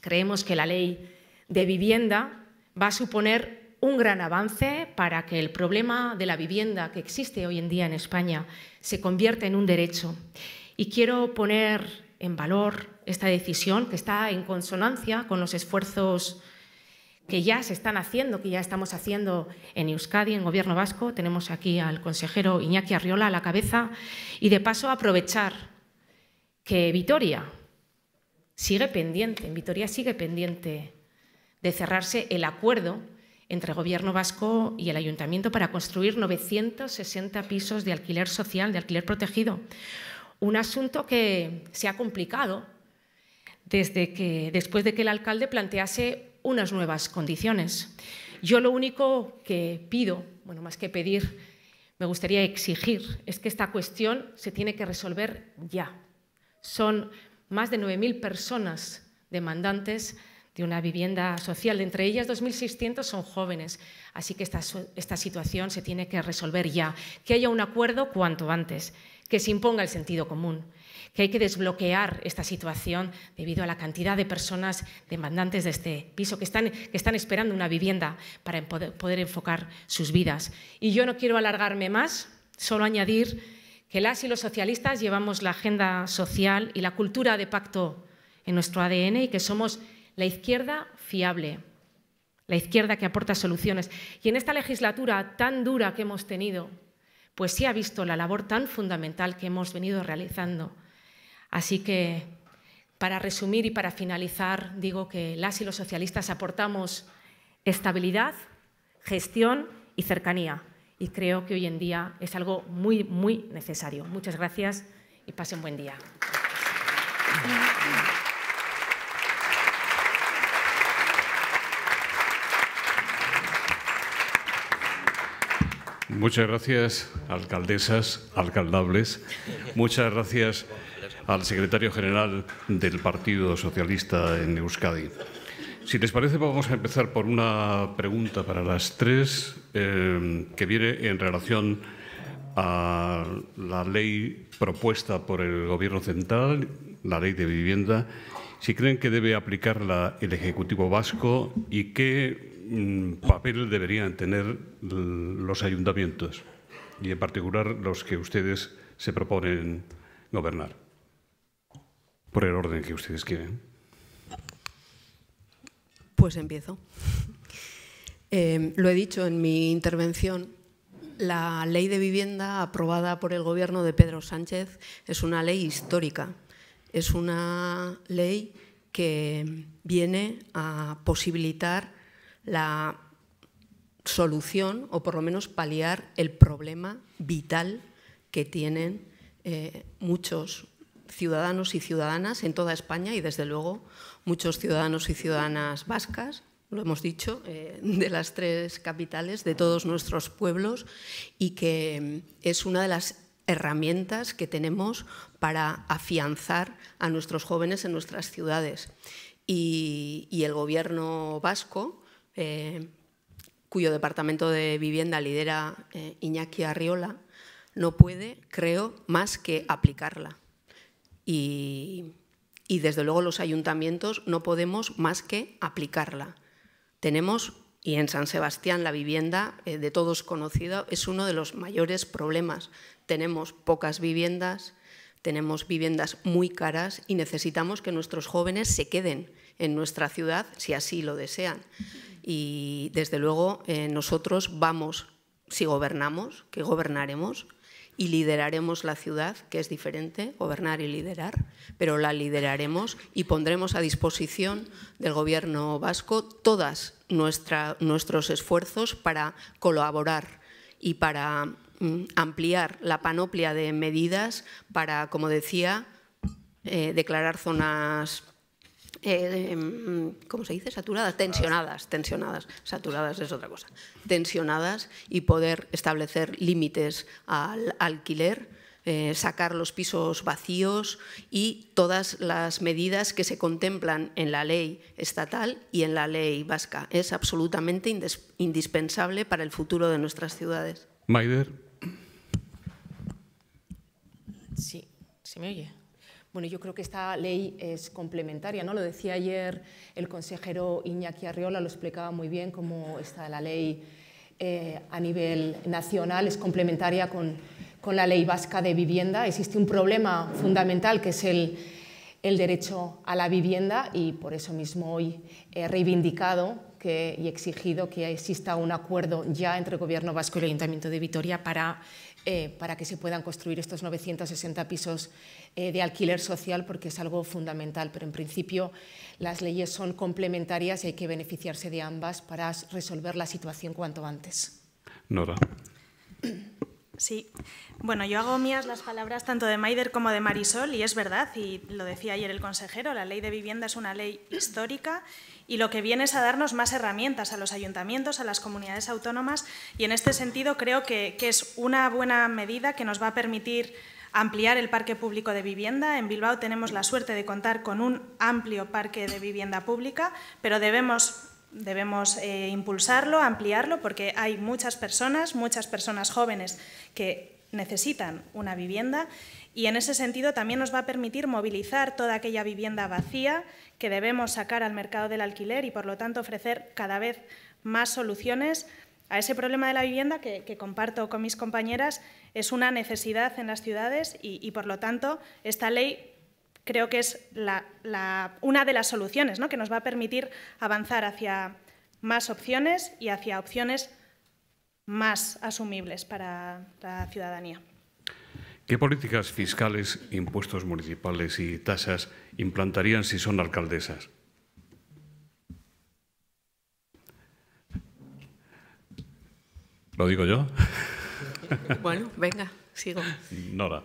creemos que la ley de vivienda va a suponer un gran avance para que el problema de la vivienda que existe hoy en día en España se convierta en un derecho. Y quiero poner en valor esta decisión que está en consonancia con los esfuerzos que ya se están haciendo, que ya estamos haciendo en Euskadi, en Gobierno Vasco. Tenemos aquí al consejero Iñaki Arriola a la cabeza y de paso aprovechar que Vitoria sigue pendiente, Vitoria sigue pendiente de cerrarse el acuerdo entre el Gobierno vasco y el Ayuntamiento para construir 960 pisos de alquiler social, de alquiler protegido. Un asunto que se ha complicado desde que, después de que el alcalde plantease unas nuevas condiciones. Yo lo único que pido, bueno, más que pedir, me gustaría exigir, es que esta cuestión se tiene que resolver ya. Son más de 9.000 personas demandantes de una vivienda social. de Entre ellas, 2.600 son jóvenes, así que esta, esta situación se tiene que resolver ya. Que haya un acuerdo cuanto antes, que se imponga el sentido común, que hay que desbloquear esta situación debido a la cantidad de personas demandantes de este piso que están, que están esperando una vivienda para poder enfocar sus vidas. Y yo no quiero alargarme más, solo añadir que las y los socialistas llevamos la agenda social y la cultura de pacto en nuestro ADN y que somos la izquierda fiable, la izquierda que aporta soluciones. Y en esta legislatura tan dura que hemos tenido, pues sí ha visto la labor tan fundamental que hemos venido realizando. Así que, para resumir y para finalizar, digo que las y los socialistas aportamos estabilidad, gestión y cercanía. Y creo que hoy en día es algo muy, muy necesario. Muchas gracias y pasen buen día. Muchas gracias, alcaldesas, alcaldables. Muchas gracias al secretario general del Partido Socialista en Euskadi. Si les parece, vamos a empezar por una pregunta para las tres em, que viene en relación a la ley propuesta por el Gobierno central, la ley de vivienda, si creen que debe aplicarla el Ejecutivo vasco y qué papel deberían tener los ayuntamientos y en particular los que ustedes se proponen gobernar, por el orden que ustedes quieren. Pues empiezo. Eh, lo he dicho en mi intervención, la ley de vivienda aprobada por el gobierno de Pedro Sánchez es una ley histórica, es una ley que viene a posibilitar la solución o por lo menos paliar el problema vital que tienen eh, muchos ciudadanos y ciudadanas en toda España y desde luego muchos ciudadanos y ciudadanas vascas, lo hemos dicho, eh, de las tres capitales, de todos nuestros pueblos y que es una de las herramientas que tenemos para afianzar a nuestros jóvenes en nuestras ciudades. y el gobierno vasco, eh, cuyo departamento de vivienda lidera eh, Iñaki Arriola, no puede, creo, más que aplicarla. Y, desde luego los ayuntamientos no podemos más que aplicarla. Tenemos, y en San Sebastián la vivienda eh, de todos conocida es uno de los mayores problemas. Tenemos pocas viviendas, tenemos viviendas muy caras y necesitamos que nuestros jóvenes se queden en nuestra ciudad si así lo desean. Y desde luego eh, nosotros vamos, si gobernamos, que gobernaremos y lideraremos la ciudad, que es diferente, gobernar y liderar, pero la lideraremos y pondremos a disposición del Gobierno vasco todos nuestros esfuerzos para colaborar y para mm, ampliar la panoplia de medidas para, como decía, eh, declarar zonas eh, mm, ¿cómo se dice? Saturadas, tensionadas, tensionadas, saturadas es otra cosa, tensionadas y poder establecer límites al alquiler, eh, sacar los pisos vacíos y todas las medidas que se contemplan en la ley estatal y en la ley vasca. Es absolutamente indispensable para el futuro de nuestras ciudades. Maider. Sí, se me oye. Bueno, yo creo que esta ley es complementaria, ¿no? Lo decía ayer el consejero Iñaki Arriola, lo explicaba muy bien cómo está la ley eh, a nivel nacional, es complementaria con, la ley vasca de vivienda. Existe un problema fundamental que es el, derecho a la vivienda y por eso mismo hoy he reivindicado que, y exigido que exista un acuerdo ya entre el Gobierno vasco y el Ayuntamiento de Vitoria para eh, para que se puedan construir estos 960 pisos eh, de alquiler social, porque es algo fundamental. Pero en principio las leyes son complementarias y hay que beneficiarse de ambas para resolver la situación cuanto antes. Nora. Sí, bueno, yo hago mías las palabras tanto de Maider como de Marisol y es verdad, y lo decía ayer el consejero, la ley de vivienda es una ley histórica y lo que viene es a darnos más herramientas a los ayuntamientos, a las comunidades autónomas y en este sentido creo que, es una buena medida que nos va a permitir ampliar el parque público de vivienda. En Bilbao tenemos la suerte de contar con un amplio parque de vivienda pública, pero debemos debemos eh, impulsarlo, ampliarlo, porque hay muchas personas, muchas personas jóvenes que necesitan una vivienda y en ese sentido también nos va a permitir movilizar toda aquella vivienda vacía que debemos sacar al mercado del alquiler y, por lo tanto, ofrecer cada vez más soluciones a ese problema de la vivienda que, comparto con mis compañeras es una necesidad en las ciudades y, por lo tanto, esta ley creo que es una de las soluciones que nos va a permitir avanzar hacia más opciones y hacia opciones más asumibles para la ciudadanía. ¿Qué políticas fiscales, impuestos municipales y tasas implantarían si son alcaldesas? ¿Lo digo yo? Bueno, venga, sigo. Nora.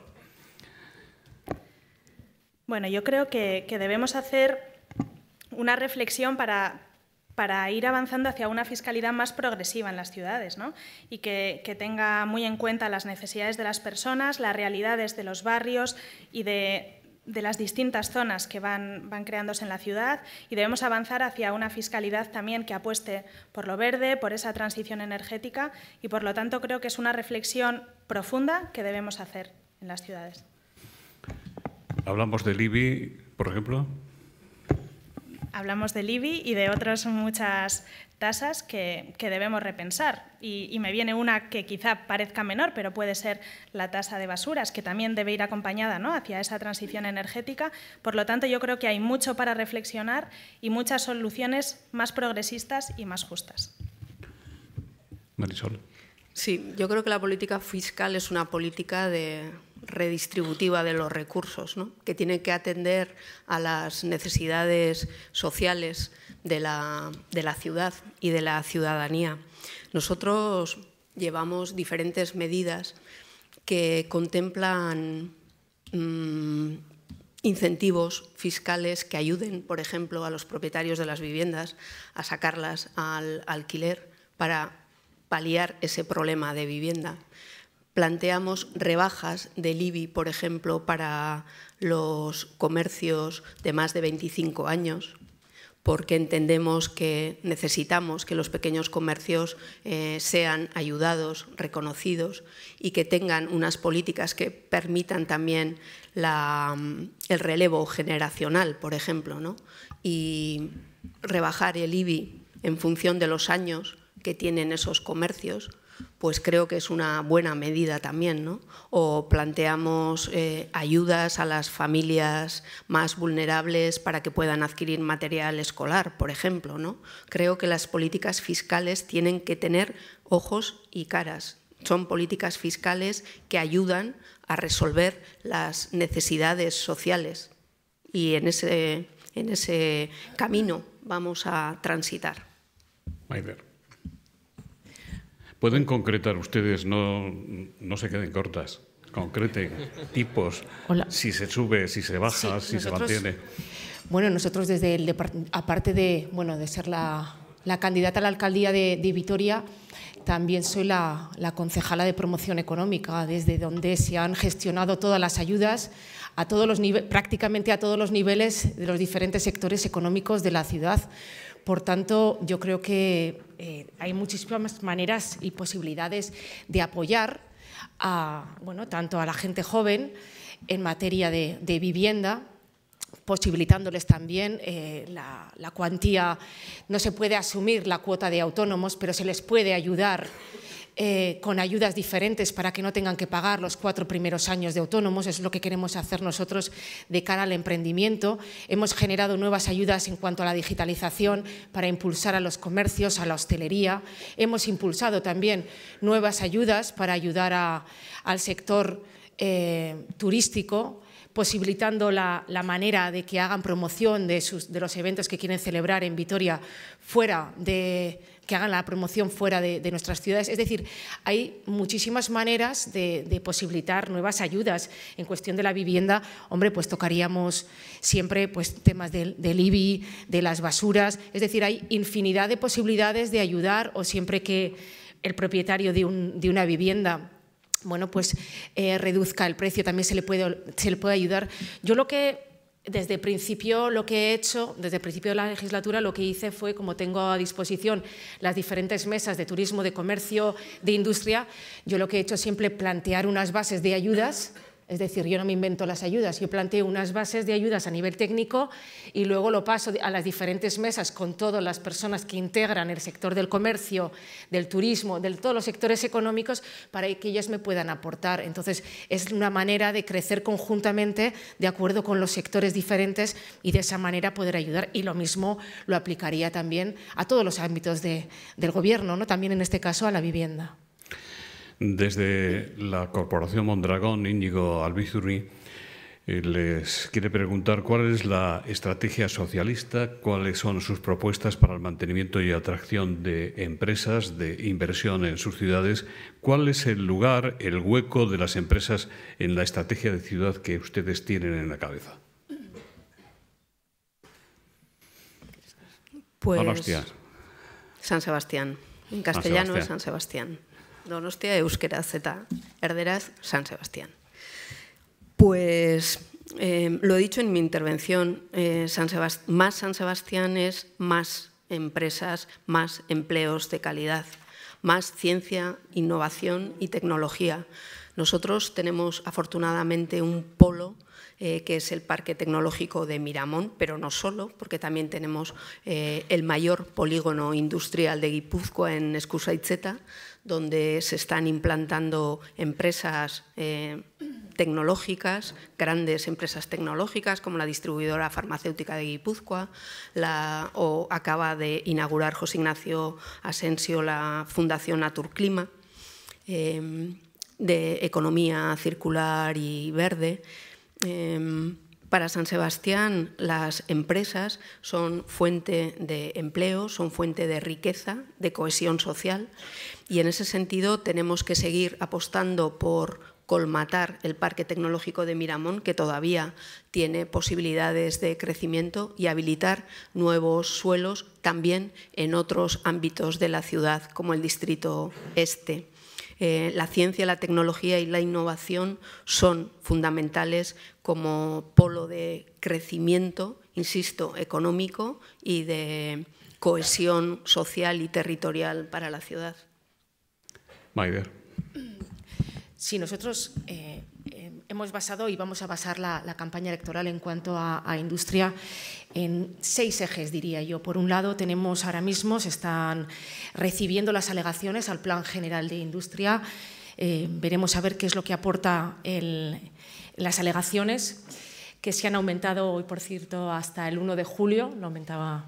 Bueno, yo creo que, debemos hacer una reflexión para, para ir avanzando hacia una fiscalidad más progresiva en las ciudades ¿no? y que, tenga muy en cuenta las necesidades de las personas, las realidades de los barrios y de, las distintas zonas que van, van, creándose en la ciudad y debemos avanzar hacia una fiscalidad también que apueste por lo verde, por esa transición energética y por lo tanto creo que es una reflexión profunda que debemos hacer en las ciudades. Hablamos de IBI, por ejemplo hablamos de IBI y de otras muchas tasas que, debemos repensar. Y, me viene una que quizá parezca menor, pero puede ser la tasa de basuras, que también debe ir acompañada ¿no? hacia esa transición energética. Por lo tanto, yo creo que hay mucho para reflexionar y muchas soluciones más progresistas y más justas. Marisol. Sí, yo creo que la política fiscal es una política de, redistributiva de los recursos, que tiene que atender a las necesidades sociales de la, ciudad y de la ciudadanía. Nosotros llevamos diferentes medidas que contemplan mm, incentivos fiscales que ayuden, por ejemplo, a los propietarios de las viviendas a sacarlas al alquiler para paliar ese problema de vivienda planteamos rebajas del IBI, por ejemplo, para los comercios de más de 25 años, porque entendemos que necesitamos que los pequeños comercios eh, sean ayudados, reconocidos y que tengan unas políticas que permitan también mm, el relevo generacional, por ejemplo, y rebajar el IBI en función de los años que tienen esos comercios pues creo que es una buena medida también, ¿no? O planteamos eh, ayudas a las familias más vulnerables para que puedan adquirir material escolar, por ejemplo, ¿no? Creo que las políticas fiscales tienen que tener ojos y caras. Son políticas fiscales que ayudan a resolver las necesidades sociales y en ese, ese camino vamos a transitar. Pueden concretar ustedes, no, no se queden cortas. Concreten tipos, si se sube, si se baja, si se mantiene. Bueno, nosotros desde el aparte de, bueno, de ser la, candidata a la alcaldía de, Vitoria, también soy la, concejala de promoción económica, desde donde se han gestionado todas las ayudas a todos los prácticamente a todos los niveles de los diferentes sectores económicos de la ciudad. Por tanto, yo creo que eh, hay muchísimas maneras y posibilidades de apoyar bueno, tanto a la gente joven en materia de, vivienda, posibilitándoles también eh, la, cuantía, no se puede asumir la cuota de autónomos, pero se les puede ayudar eh, con ayudas diferentes para que no tengan que pagar los cuatro primeros años de autónomos, es lo que queremos hacer nosotros de cara al emprendimiento. Hemos generado nuevas ayudas en cuanto a la digitalización para impulsar a los comercios, a la hostelería. Hemos impulsado también nuevas ayudas para ayudar al sector eh, turístico, posibilitando la, manera de que hagan promoción de, sus, de los eventos que quieren celebrar en Vitoria fuera de que hagan la promoción fuera de, nuestras ciudades. Es decir, hay muchísimas maneras de, posibilitar nuevas ayudas. En cuestión de la vivienda, hombre, pues tocaríamos siempre pues, temas del, IBI, de las basuras. Es decir, hay infinidad de posibilidades de ayudar o siempre que el propietario de, una vivienda bueno, pues eh, reduzca el precio, también se le, puede, se le puede ayudar. Yo lo que desde el principio lo que he hecho, desde principio de la legislatura, lo que hice fue, como tengo a disposición las diferentes mesas de turismo, de comercio, de industria, yo lo que he hecho es siempre plantear unas bases de ayudas es decir, yo no me invento las ayudas, yo planteo unas bases de ayudas a nivel técnico y luego lo paso a las diferentes mesas con todas las personas que integran el sector del comercio, del turismo, de todos los sectores económicos para que ellas me puedan aportar. Entonces, es una manera de crecer conjuntamente de acuerdo con los sectores diferentes y de esa manera poder ayudar. Y lo mismo lo aplicaría también a todos los ámbitos del gobierno, ¿no? también en este caso a la vivienda. Desde la Corporación Mondragón, Íñigo Albizurri eh, les quiere preguntar cuál es la estrategia socialista, cuáles son sus propuestas para el mantenimiento y atracción de empresas, de inversión en sus ciudades, cuál es el lugar, el hueco de las empresas en la estrategia de ciudad que ustedes tienen en la cabeza. Pues San Sebastián. En castellano es San Sebastián. Donostia Euskera, Z. Herderaz, San Sebastián. Pues em, lo he dicho en mi intervención, eh, San más San Sebastián es más empresas, más empleos de calidad, más ciencia, innovación y tecnología. Nosotros tenemos afortunadamente un polo eh, que es el Parque Tecnológico de Miramón, pero no solo, porque también tenemos eh, el mayor polígono industrial de Guipúzcoa en Escusaitzeta, donde se están implantando empresas eh, tecnológicas, grandes empresas tecnológicas como la distribuidora farmacéutica de Guipúzcoa, o acaba de inaugurar José Ignacio Asensio la Fundación Naturclima eh, de Economía Circular y Verde. Eh, para San Sebastián las empresas son fuente de empleo, son fuente de riqueza, de cohesión social y en ese sentido tenemos que seguir apostando por colmatar el Parque Tecnológico de Miramón, que todavía tiene posibilidades de crecimiento, y habilitar nuevos suelos también en otros ámbitos de la ciudad, como el Distrito Este. Eh, la ciencia, la tecnología y la innovación son fundamentales como polo de crecimiento, insisto, económico y de cohesión social y territorial para la ciudad. Maider. nosotros eh, hemos basado y vamos a basar la, campaña electoral en cuanto a, industria en seis ejes, diría yo. Por un lado, tenemos ahora mismo, se están recibiendo las alegaciones al Plan General de Industria. Eh, veremos a ver qué es lo que aporta las alegaciones, que se han aumentado hoy, por cierto, hasta el 1 de julio, lo aumentaba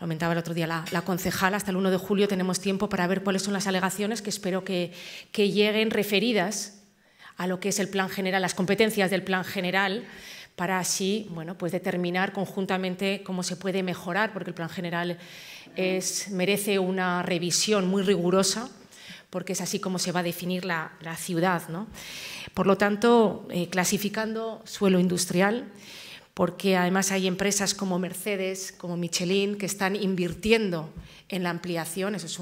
lo aumentaba el otro día la, la, concejal, hasta el 1 de julio tenemos tiempo para ver cuáles son las alegaciones que espero que lleguen referidas a lo que es el plan general, las competencias del plan general, para así bueno, pues determinar conjuntamente cómo se puede mejorar, porque el plan general es, merece una revisión muy rigurosa, porque es así como se va a definir la, ciudad. ¿no? Por lo tanto, eh, clasificando suelo industrial, porque además hay empresas como Mercedes, como Michelin, que están invirtiendo en la ampliación, eso es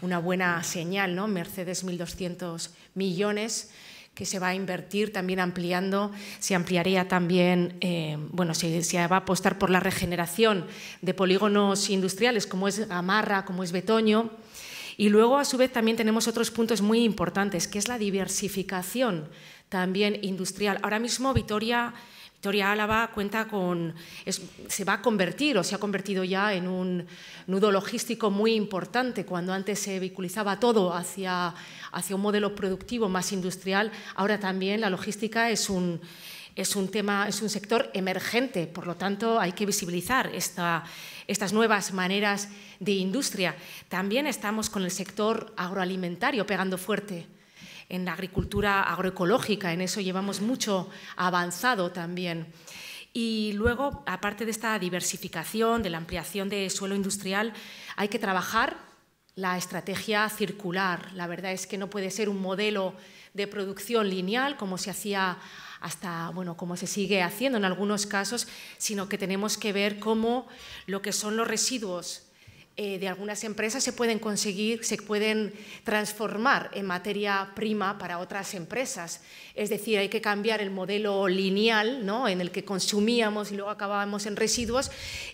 una buena señal, ¿no? Mercedes 1.200 millones que se va a invertir también ampliando, se ampliaría también, eh, bueno, se, se, va a apostar por la regeneración de polígonos industriales como es Amarra, como es Betoño. Y luego, a su vez, también tenemos otros puntos muy importantes, que es la diversificación también industrial. Ahora mismo, Vitoria Victoria Álava cuenta con, se va a convertir o se ha convertido ya en un nudo logístico muy importante. Cuando antes se vehiculizaba todo hacia, hacia un modelo productivo más industrial, ahora también la logística es un, es un tema, es un sector emergente, por lo tanto hay que visibilizar esta, estas nuevas maneras de industria. También estamos con el sector agroalimentario pegando fuerte en la agricultura agroecológica, en eso llevamos mucho avanzado también. Y luego, aparte de esta diversificación, de la ampliación de suelo industrial, hay que trabajar la estrategia circular. La verdad es que no puede ser un modelo de producción lineal como se hacía hasta, bueno, como se sigue haciendo en algunos casos, sino que tenemos que ver cómo lo que son los residuos eh, de algunas empresas se pueden conseguir, se pueden transformar en materia prima para otras empresas. Es decir, hay que cambiar el modelo lineal ¿no? en el que consumíamos y luego acabábamos en residuos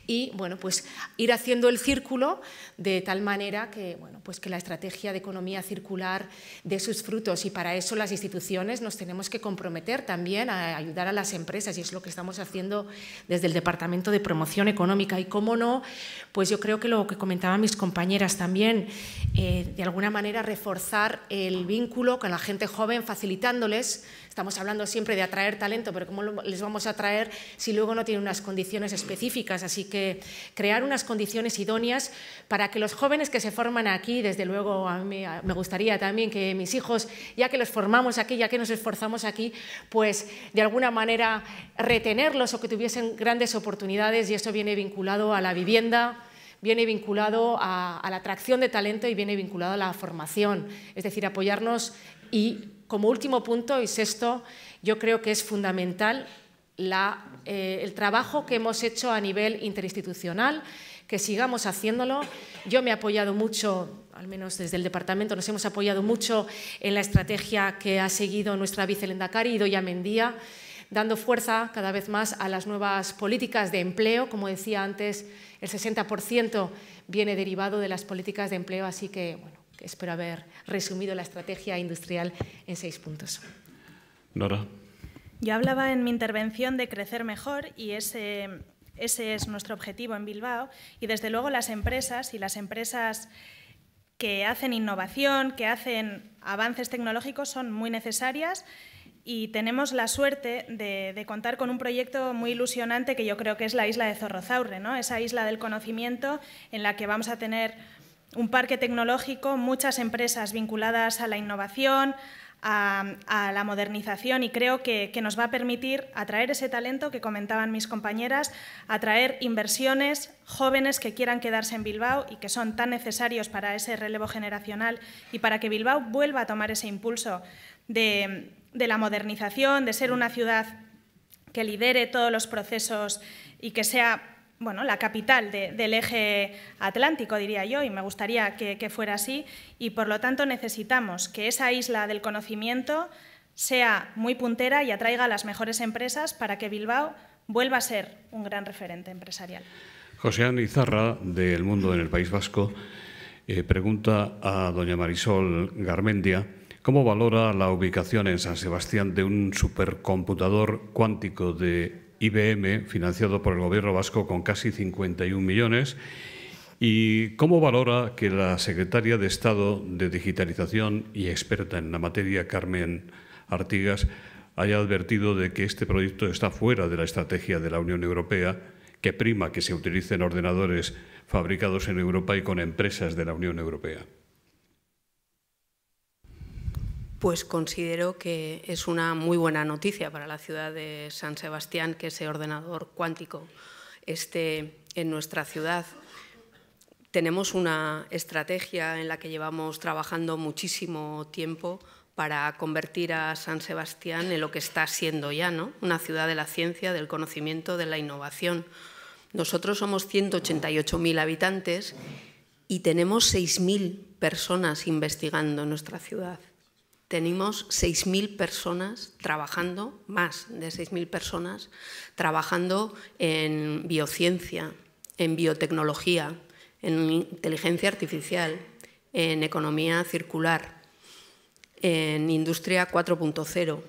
y bueno, pues ir haciendo el círculo de tal manera que, bueno, pues que la estrategia de economía circular dé sus frutos y para eso las instituciones nos tenemos que comprometer también a ayudar a las empresas y es lo que estamos haciendo desde el Departamento de Promoción Económica y cómo no, pues yo creo que lo que comentaban mis compañeras también, eh, de alguna manera reforzar el vínculo con la gente joven, facilitándoles, estamos hablando siempre de atraer talento, pero ¿cómo les vamos a atraer si luego no tienen unas condiciones específicas? Así que crear unas condiciones idóneas para que los jóvenes que se forman aquí, desde luego a mí me gustaría también que mis hijos, ya que los formamos aquí, ya que nos esforzamos aquí, pues de alguna manera retenerlos o que tuviesen grandes oportunidades y eso viene vinculado a la vivienda, viene vinculado a, la atracción de talento y viene vinculado a la formación, es decir, apoyarnos y como último punto y sexto, yo creo que es fundamental eh, el trabajo que hemos hecho a nivel interinstitucional, que sigamos haciéndolo. Yo me he apoyado mucho, al menos desde el departamento, nos hemos apoyado mucho en la estrategia que ha seguido nuestra y y Mendía, dando fuerza cada vez más a las nuevas políticas de empleo. Como decía antes, el 60% viene derivado de las políticas de empleo, así que bueno, espero haber resumido la estrategia industrial en seis puntos. Nora. Yo hablaba en mi intervención de crecer mejor y ese, ese es nuestro objetivo en Bilbao. Y desde luego las empresas y las empresas que hacen innovación, que hacen avances tecnológicos son muy necesarias y tenemos la suerte de, contar con un proyecto muy ilusionante que yo creo que es la isla de Zorrozaurre, ¿no? esa isla del conocimiento en la que vamos a tener un parque tecnológico, muchas empresas vinculadas a la innovación, a, la modernización y creo que, que, nos va a permitir atraer ese talento que comentaban mis compañeras, atraer inversiones, jóvenes que quieran quedarse en Bilbao y que son tan necesarios para ese relevo generacional y para que Bilbao vuelva a tomar ese impulso de de la modernización, de ser una ciudad que lidere todos los procesos y que sea bueno, la capital del eje atlántico, diría yo, y me gustaría que, fuera así, y por lo tanto necesitamos que esa isla del conocimiento sea muy puntera y atraiga a las mejores empresas para que Bilbao vuelva a ser un gran referente empresarial. José Anizarra, del Mundo en el País Vasco, eh, pregunta a doña Marisol Garmendia ¿Cómo valora la ubicación en San Sebastián de un supercomputador cuántico de IBM financiado por el gobierno vasco con casi 51 millones? ¿Y cómo valora que la secretaria de Estado de Digitalización y experta en la materia, Carmen Artigas, haya advertido de que este proyecto está fuera de la estrategia de la Unión Europea, que prima que se utilicen ordenadores fabricados en Europa y con empresas de la Unión Europea? pues considero que es una muy buena noticia para la ciudad de San Sebastián que ese ordenador cuántico esté en nuestra ciudad. Tenemos una estrategia en la que llevamos trabajando muchísimo tiempo para convertir a San Sebastián en lo que está siendo ya, ¿no? Una ciudad de la ciencia, del conocimiento, de la innovación. Nosotros somos 188.000 habitantes y tenemos 6.000 personas investigando en nuestra ciudad tenemos 6.000 personas trabajando, más de 6.000 personas trabajando en biociencia, en biotecnología, en inteligencia artificial, en economía circular, en industria 4.0.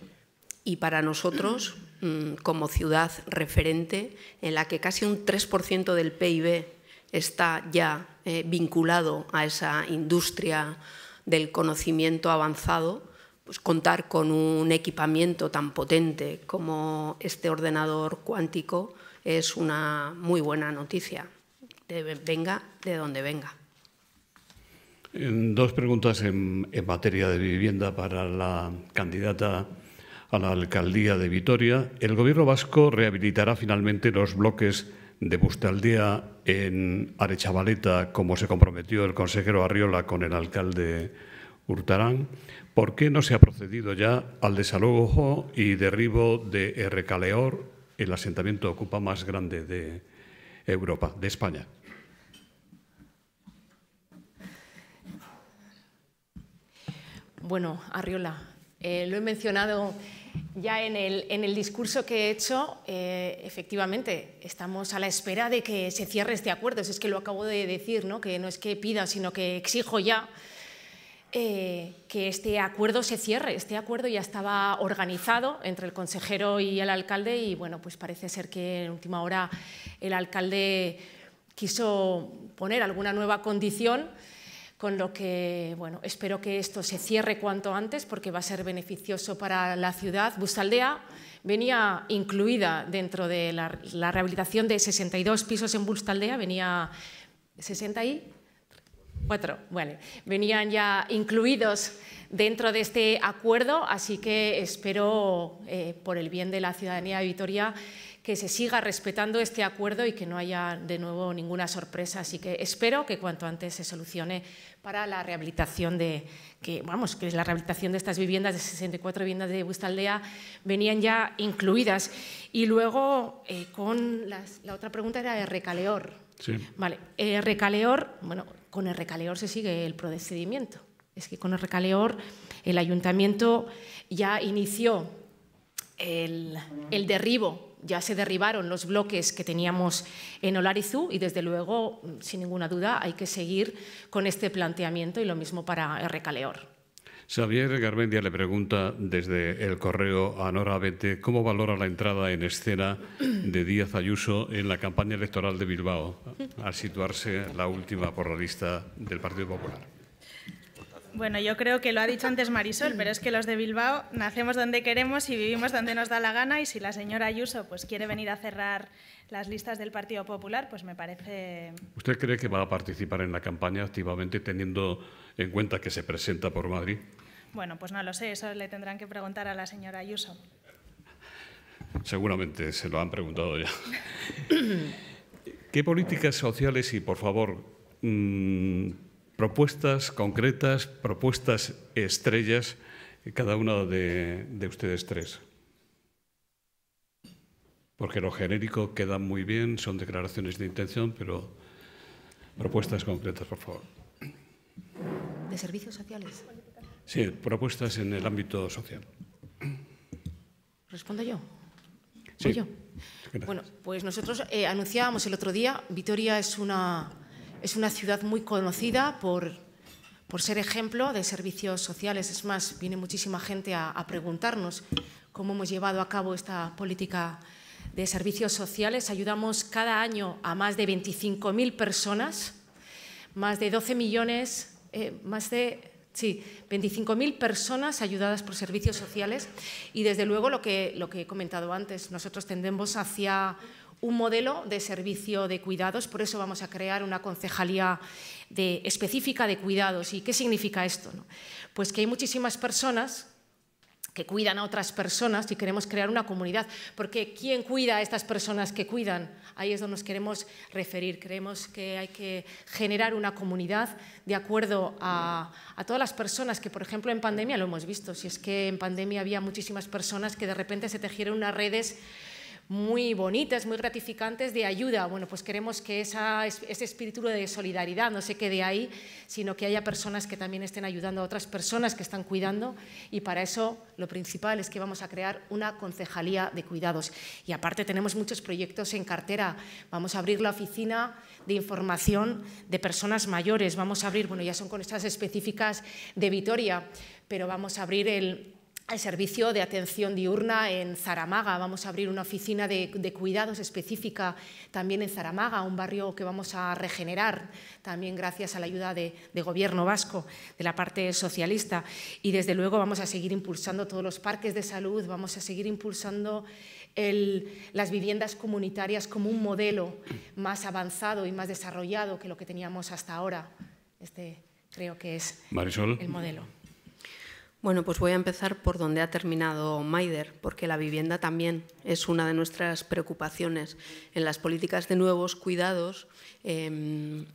Y para nosotros, mm, como ciudad referente, en la que casi un 3% del PIB está ya eh, vinculado a esa industria del conocimiento avanzado, pues, contar con un equipamiento tan potente como este ordenador cuántico es una muy buena noticia, venga de donde venga. Dos preguntas en, en, materia de vivienda para la candidata a la alcaldía de Vitoria. El gobierno vasco rehabilitará finalmente los bloques de Bustaldea en Arechavaleta, como se comprometió el consejero Arriola con el alcalde Hurtarán. ¿Por qué no se ha procedido ya al desalojo y derribo de Recaleor, el asentamiento ocupa más grande de Europa, de España? Bueno, Arriola, eh, lo he mencionado ya en el, discurso que he hecho. Eh, efectivamente, estamos a la espera de que se cierre este acuerdo. es que lo acabo de decir, ¿no? que no es que pida, sino que exijo ya eh, que este acuerdo se cierre. Este acuerdo ya estaba organizado entre el consejero y el alcalde y bueno, pues parece ser que en última hora el alcalde quiso poner alguna nueva condición con lo que bueno, espero que esto se cierre cuanto antes porque va a ser beneficioso para la ciudad. Bustaldea venía incluida dentro de la, rehabilitación de 62 pisos en Bustaldea, venía 60 y Cuatro, vale. Venían ya incluidos dentro de este acuerdo, así que espero, eh, por el bien de la ciudadanía de Vitoria, que se siga respetando este acuerdo y que no haya de nuevo ninguna sorpresa. Así que espero que cuanto antes se solucione para la rehabilitación de que vamos, que es la rehabilitación de estas viviendas de 64 viviendas de Bustaldea venían ya incluidas. Y luego eh, con la otra pregunta era de Recaleor. Vale, eh, Recaleor, bueno, con el recaleor se sigue el procedimiento. Es que con el recaleor el ayuntamiento ya inició el, el derribo, ya se derribaron los bloques que teníamos en Olarizú y desde luego, sin ninguna duda, hay que seguir con este planteamiento y lo mismo para el recaleor. Xavier Garmendia le pregunta desde el correo a Nora Vente cómo valora la entrada en escena de Díaz Ayuso en la campaña electoral de Bilbao, al situarse la última por la lista del Partido Popular. Bueno, yo creo que lo ha dicho antes Marisol, pero es que los de Bilbao nacemos donde queremos y vivimos donde nos da la gana y si la señora Ayuso pues quiere venir a cerrar las listas del Partido Popular, pues me parece... ¿Usted cree que va a participar en la campaña activamente teniendo en cuenta que se presenta por Madrid? Bueno, pues no lo sé, eso le tendrán que preguntar a la señora Ayuso. Seguramente se lo han preguntado ya. ¿Qué políticas sociales y, por favor, mm, propuestas concretas, propuestas estrellas, eh, cada uno de, ustedes tres. Porque lo genérico queda muy bien, son declaraciones de intención, pero propuestas concretas, por favor. ¿De servicios sociales? Sí, propuestas en el ámbito social. ¿Respondo yo? Sí. Yo? Bueno, pues nosotros eh, anunciábamos el otro día, Vitoria es una es una ciudad muy conocida por, por ser ejemplo de servicios sociales. Es más, viene muchísima gente a, preguntarnos cómo hemos llevado a cabo esta política de servicios sociales. Ayudamos cada año a más de 25.000 personas, más de 12 millones, eh, más de Sí, 25.000 personas ayudadas por servicios sociales y desde luego lo que, lo que he comentado antes, nosotros tendemos hacia un modelo de servicio de cuidados, por eso vamos a crear una concejalía específica de cuidados. ¿Y qué significa esto? Pues que hay muchísimas personas que cuidan a otras personas y queremos crear una comunidad, porque ¿quién cuida a estas personas que cuidan? Ahí es donde nos queremos referir. Creemos que hay que generar una comunidad de acuerdo a todas las personas que, por ejemplo, en pandemia lo hemos visto, si es que en pandemia había muchísimas personas que de repente se tejieron unas redes muy bonitas, muy gratificantes de ayuda. Bueno, pues queremos que esa, ese espíritu de solidaridad no se quede ahí, sino que haya personas que también estén ayudando a otras personas que están cuidando y para eso lo principal es que vamos a crear una concejalía de cuidados. Y aparte tenemos muchos proyectos en cartera. Vamos a abrir la oficina de información de personas mayores. Vamos a abrir, bueno, ya son con estas específicas de Vitoria, pero vamos a abrir el el servicio de atención diurna en Zaramaga. Vamos a abrir una oficina de, cuidados específica también en Zaramaga, un barrio que vamos a regenerar también gracias a la ayuda de, Gobierno vasco, de la parte socialista. Y desde luego vamos a seguir impulsando todos los parques de salud, vamos a seguir impulsando las viviendas comunitarias como un modelo más avanzado y más desarrollado que lo que teníamos hasta ahora. Este creo que es el modelo. Bueno, pues voy a empezar por donde ha terminado Maider, porque la vivienda también es una de nuestras preocupaciones. En las políticas de nuevos cuidados, em,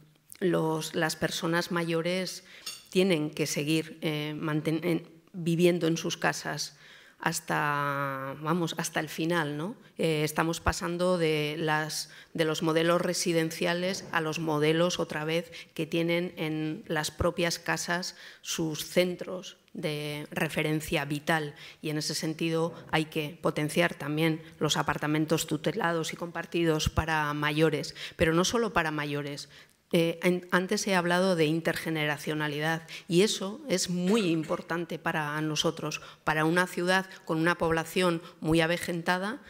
las personas mayores tienen que seguir eh, viviendo en sus casas hasta, vamos, hasta el final. ¿no? Eh, estamos pasando de, las, de los modelos residenciales a los modelos, otra vez, que tienen en las propias casas sus centros de referencia vital y en ese sentido hay que potenciar también los apartamentos tutelados y compartidos para mayores, pero no solo para mayores, eh, antes he hablado de intergeneracionalidad y eso es muy importante para nosotros, para una ciudad con una población muy avejentada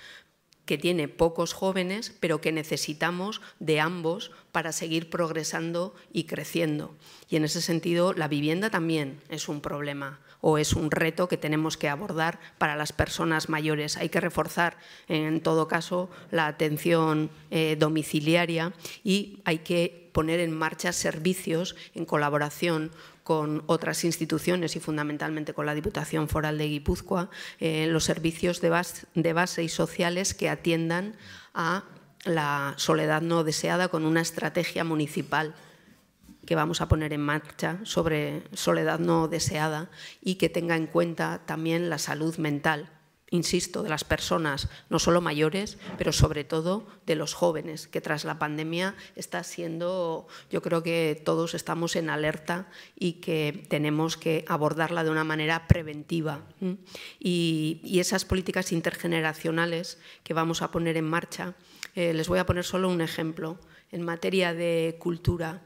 que tiene pocos jóvenes, pero que necesitamos de ambos para seguir progresando y creciendo. Y en ese sentido, la vivienda también es un problema o es un reto que tenemos que abordar para las personas mayores. Hay que reforzar, en todo caso, la atención eh, domiciliaria y hay que poner en marcha servicios en colaboración con otras instituciones y fundamentalmente con la Diputación Foral de Guipúzcoa, eh, los servicios de base y sociales que atiendan a la soledad no deseada con una estrategia municipal que vamos a poner en marcha sobre soledad no deseada y que tenga en cuenta también la salud mental insisto, de las personas, no solo mayores, pero sobre todo de los jóvenes, que tras la pandemia está siendo, yo creo que todos estamos en alerta y que tenemos que abordarla de una manera preventiva. Y, esas políticas intergeneracionales que vamos a poner en marcha, eh, les voy a poner solo un ejemplo. En materia de cultura,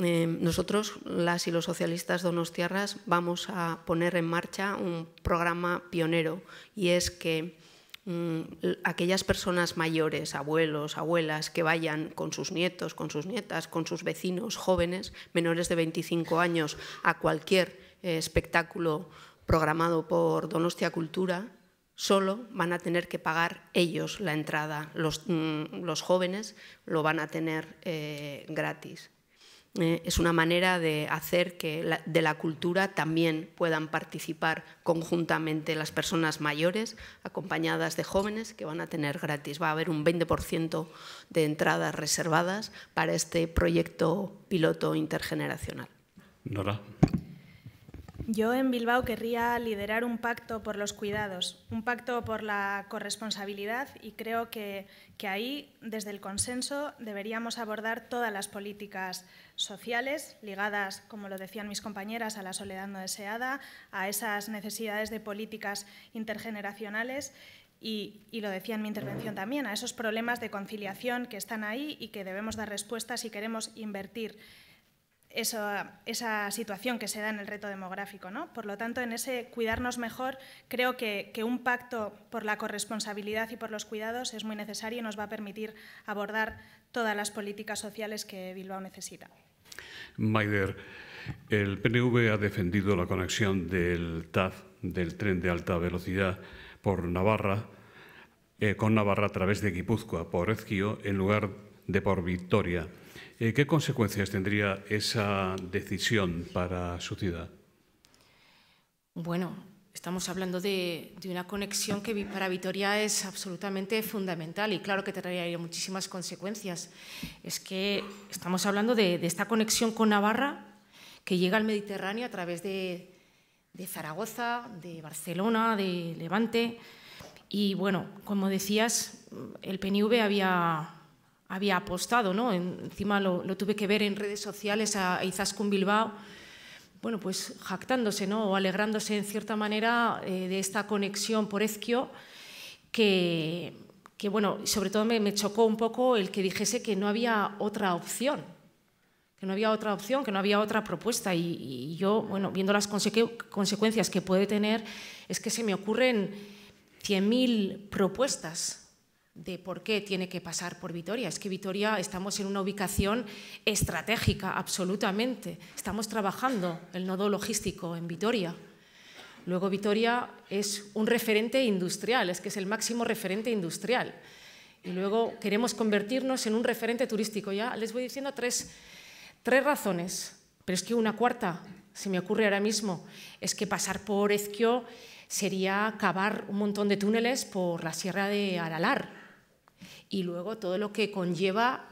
eh, nosotros, las y los socialistas donostiarras, vamos a poner en marcha un programa pionero y es que mm, aquellas personas mayores, abuelos, abuelas, que vayan con sus nietos, con sus nietas, con sus vecinos jóvenes, menores de 25 años, a cualquier eh, espectáculo programado por Donostia Cultura, solo van a tener que pagar ellos la entrada. Los, mm, jóvenes lo van a tener eh, gratis. Eh, es una manera de hacer que de la cultura también puedan participar conjuntamente las personas mayores, acompañadas de jóvenes que van a tener gratis. Va a haber un 20% de entradas reservadas para este proyecto piloto intergeneracional. Nora. Yo en Bilbao querría liderar un pacto por los cuidados, un pacto por la corresponsabilidad y creo que, ahí, desde el consenso, deberíamos abordar todas las políticas sociales ligadas, como lo decían mis compañeras, a la soledad no deseada, a esas necesidades de políticas intergeneracionales y, y lo decía en mi intervención también, a esos problemas de conciliación que están ahí y que debemos dar respuesta si queremos invertir esa, situación que se da en el reto demográfico. ¿no? Por lo tanto, en ese cuidarnos mejor, creo que, un pacto por la corresponsabilidad y por los cuidados es muy necesario y nos va a permitir abordar todas las políticas sociales que Bilbao necesita. Maider, el PNV ha defendido la conexión del TAF, del tren de alta velocidad, por Navarra, eh, con Navarra a través de Guipúzcoa, por Ezquio, en lugar de por Victoria. Eh, ¿Qué consecuencias tendría esa decisión para su ciudad? Bueno, estamos hablando de, una conexión que para Vitoria es absolutamente fundamental y claro que tendría muchísimas consecuencias. Es que estamos hablando de, esta conexión con Navarra que llega al Mediterráneo a través de, de Zaragoza, de Barcelona, de Levante. Y bueno, como decías, el PNV había había apostado, ¿no? Encima lo, tuve que ver en redes sociales a Izaskun Bilbao, bueno, pues jactándose, ¿no? O alegrándose en cierta manera eh, de esta conexión por Ezquio, que, que bueno, sobre todo me, chocó un poco el que dijese que no había otra opción, que no había otra opción, que no había otra propuesta. Y, yo, bueno, viendo las consecuencias que puede tener, es que se me ocurren 100.000 propuestas de por qué tiene que pasar por Vitoria. Es que Vitoria estamos en una ubicación estratégica, absolutamente. Estamos trabajando el nodo logístico en Vitoria. Luego Vitoria es un referente industrial, es que es el máximo referente industrial. Y luego queremos convertirnos en un referente turístico. Ya les voy diciendo tres, razones, pero es que una cuarta se me ocurre ahora mismo, es que pasar por Ezquio sería cavar un montón de túneles por la sierra de Aralar, y luego todo lo que conlleva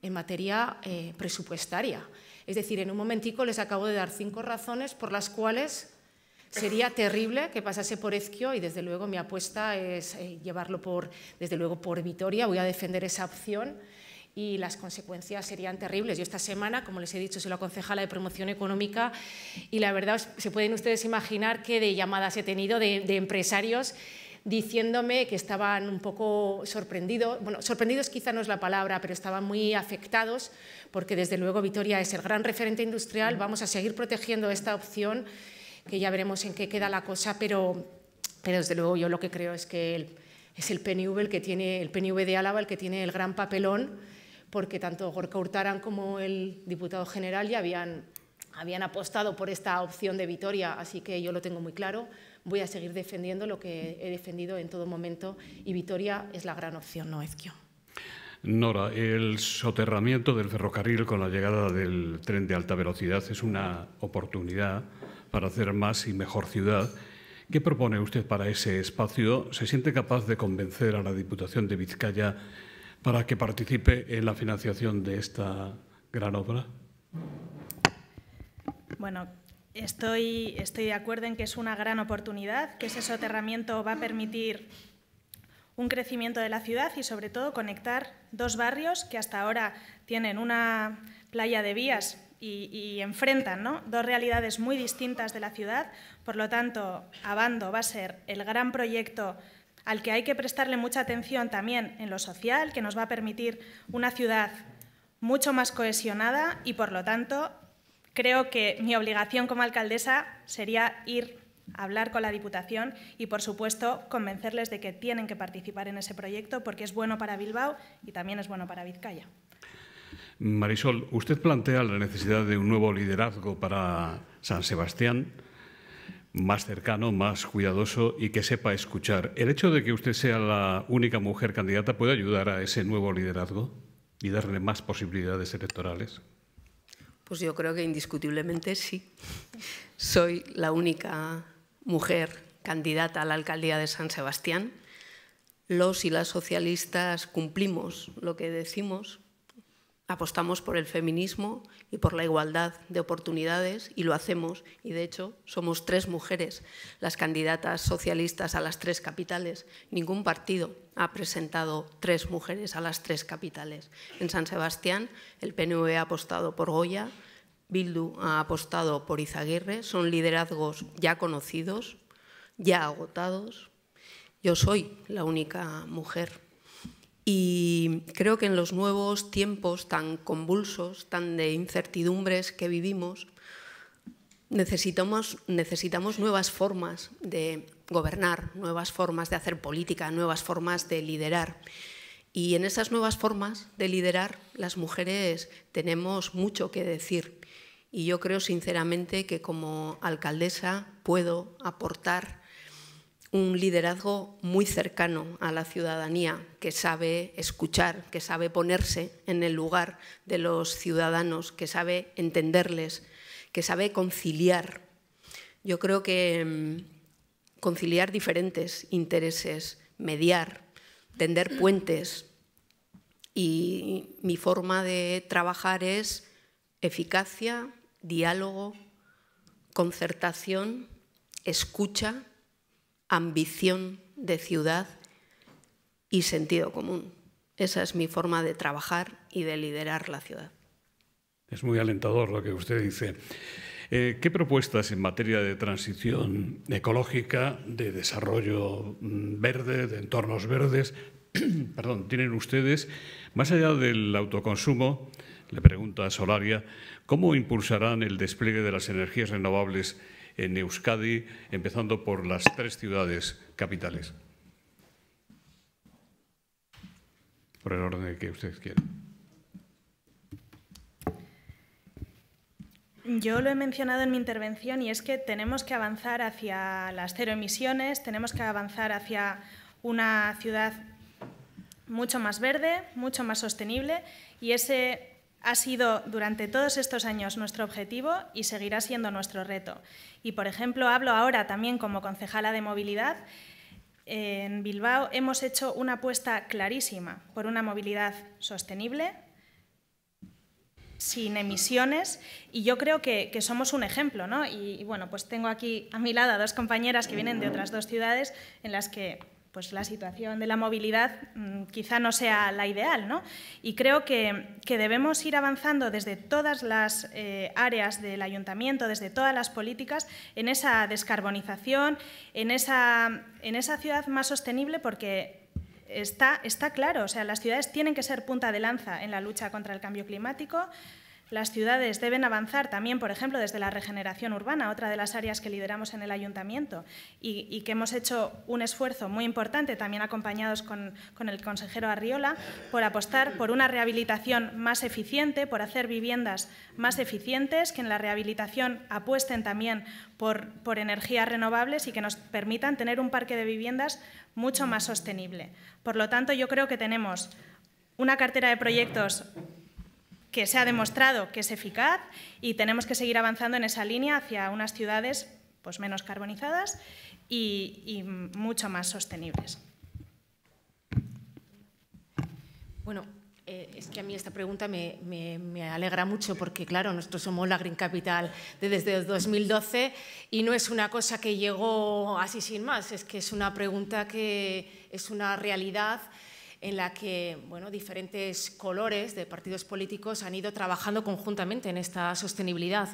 en materia eh, presupuestaria. Es decir, en un momentico les acabo de dar cinco razones por las cuales sería terrible que pasase por Ezquio y desde luego mi apuesta es eh, llevarlo por, desde luego por Vitoria, voy a defender esa opción y las consecuencias serían terribles. Yo esta semana, como les he dicho, soy la concejala de promoción económica y la verdad se pueden ustedes imaginar qué de llamadas he tenido de empresarios diciéndome que estaban un poco sorprendidos, bueno, sorprendidos quizá no es la palabra, pero estaban muy afectados porque desde luego Vitoria es el gran referente industrial, vamos a seguir protegiendo esta opción, que ya veremos en qué queda la cosa, pero, pero desde luego yo lo que creo es que es el PNV que tiene, el PNV de Álava el que tiene el gran papelón porque tanto Gorka Hurtaran como el diputado general ya habían habían apostado por esta opción de Vitoria, así que yo lo tengo muy claro. Voy a seguir defendiendo lo que he defendido en todo momento y Vitoria es la gran opción, no Esquio. Nora, el soterramiento del ferrocarril con la llegada del tren de alta velocidad es una oportunidad para hacer más y mejor ciudad. ¿Qué propone usted para ese espacio? ¿Se siente capaz de convencer a la Diputación de Vizcaya para que participe en la financiación de esta gran obra? Bueno, estoy, estoy de acuerdo en que es una gran oportunidad, que ese soterramiento va a permitir un crecimiento de la ciudad y sobre todo conectar dos barrios que hasta ahora tienen una playa de vías y, enfrentan dos realidades muy distintas de la ciudad. Por lo tanto, Abando va a ser el gran proyecto al que hay que prestarle mucha atención también en lo social, que nos va a permitir una ciudad mucho más cohesionada y, por lo tanto, creo que mi obligación como alcaldesa sería ir a hablar con la Diputación y, por supuesto, convencerles de que tienen que participar en ese proyecto porque es bueno para Bilbao y también es bueno para Vizcaya. Marisol, usted plantea la necesidad de un nuevo liderazgo para San Sebastián, más cercano, más cuidadoso y que sepa escuchar. ¿El hecho de que usted sea la única mujer candidata puede ayudar a ese nuevo liderazgo y darle más posibilidades electorales? Pues yo creo que indiscutiblemente sí. Soy la única mujer candidata a la alcaldía de San Sebastián. Los y las socialistas cumplimos lo que decimos, apostamos por el feminismo y por la igualdad de oportunidades y lo hacemos y de hecho somos tres mujeres las candidatas socialistas a las tres capitales. Ningún partido ha presentado tres mujeres a las tres capitales. En San Sebastián el PNV ha apostado por Goya, Bildu ha apostado por Izaguirre, son liderazgos ya conocidos, ya agotados. Yo soy la única mujer y creo que en los nuevos tiempos tan convulsos, tan de incertidumbres que vivimos, necesitamos, necesitamos nuevas formas de gobernar, nuevas formas de hacer política, nuevas formas de liderar. Y en esas nuevas formas de liderar, las mujeres tenemos mucho que decir. Y yo creo sinceramente que como alcaldesa puedo aportar un liderazgo muy cercano a la ciudadanía, que sabe escuchar, que sabe ponerse en el lugar de los ciudadanos, que sabe entenderles, que sabe conciliar. Yo creo que mm, conciliar diferentes intereses, mediar, tender puentes. Y mi forma de trabajar es eficacia, diálogo, concertación, escucha ambición de ciudad y sentido común. Esa es mi forma de trabajar y de liderar la ciudad. Es muy alentador lo que usted dice. Eh, ¿Qué propuestas en materia de transición ecológica, de desarrollo mm, verde, de entornos verdes, perdón, tienen ustedes, más allá del autoconsumo, le pregunta a Solaria, ¿cómo impulsarán el despliegue de las energías renovables en Euskadi, empezando por las tres ciudades capitales. Por el orden que ustedes quieran. Yo lo he mencionado en mi intervención y es que tenemos que avanzar hacia las cero emisiones, tenemos que avanzar hacia una ciudad mucho más verde, mucho más sostenible y ese ha sido durante todos estos años nuestro objetivo y seguirá siendo nuestro reto. Y, por ejemplo, hablo ahora también como concejala de movilidad. En Bilbao hemos hecho una apuesta clarísima por una movilidad sostenible, sin emisiones y yo creo que, somos un ejemplo, ¿no? Y, y bueno, pues tengo aquí a mi lado a dos compañeras que vienen de otras dos ciudades en las que pues la situación de la movilidad mm, quizá no sea la ideal. ¿no? Y creo que, debemos ir avanzando desde todas las eh, áreas del ayuntamiento, desde todas las políticas, en esa descarbonización, en esa, en esa ciudad más sostenible, porque está, está claro, o sea, las ciudades tienen que ser punta de lanza en la lucha contra el cambio climático. Las ciudades deben avanzar también, por ejemplo, desde la regeneración urbana, otra de las áreas que lideramos en el ayuntamiento y, que hemos hecho un esfuerzo muy importante, también acompañados con, el consejero Arriola, por apostar por una rehabilitación más eficiente, por hacer viviendas más eficientes, que en la rehabilitación apuesten también por, por energías renovables y que nos permitan tener un parque de viviendas mucho más sostenible. Por lo tanto, yo creo que tenemos una cartera de proyectos que se ha demostrado que es eficaz y tenemos que seguir avanzando en esa línea hacia unas ciudades pues, menos carbonizadas y, mucho más sostenibles. Bueno, eh, es que a mí esta pregunta me, alegra mucho porque, claro, nosotros somos la Green Capital desde 2012 y no es una cosa que llegó así sin más, es que es una pregunta que es una realidad en la que bueno, diferentes colores de partidos políticos han ido trabajando conjuntamente en esta sostenibilidad.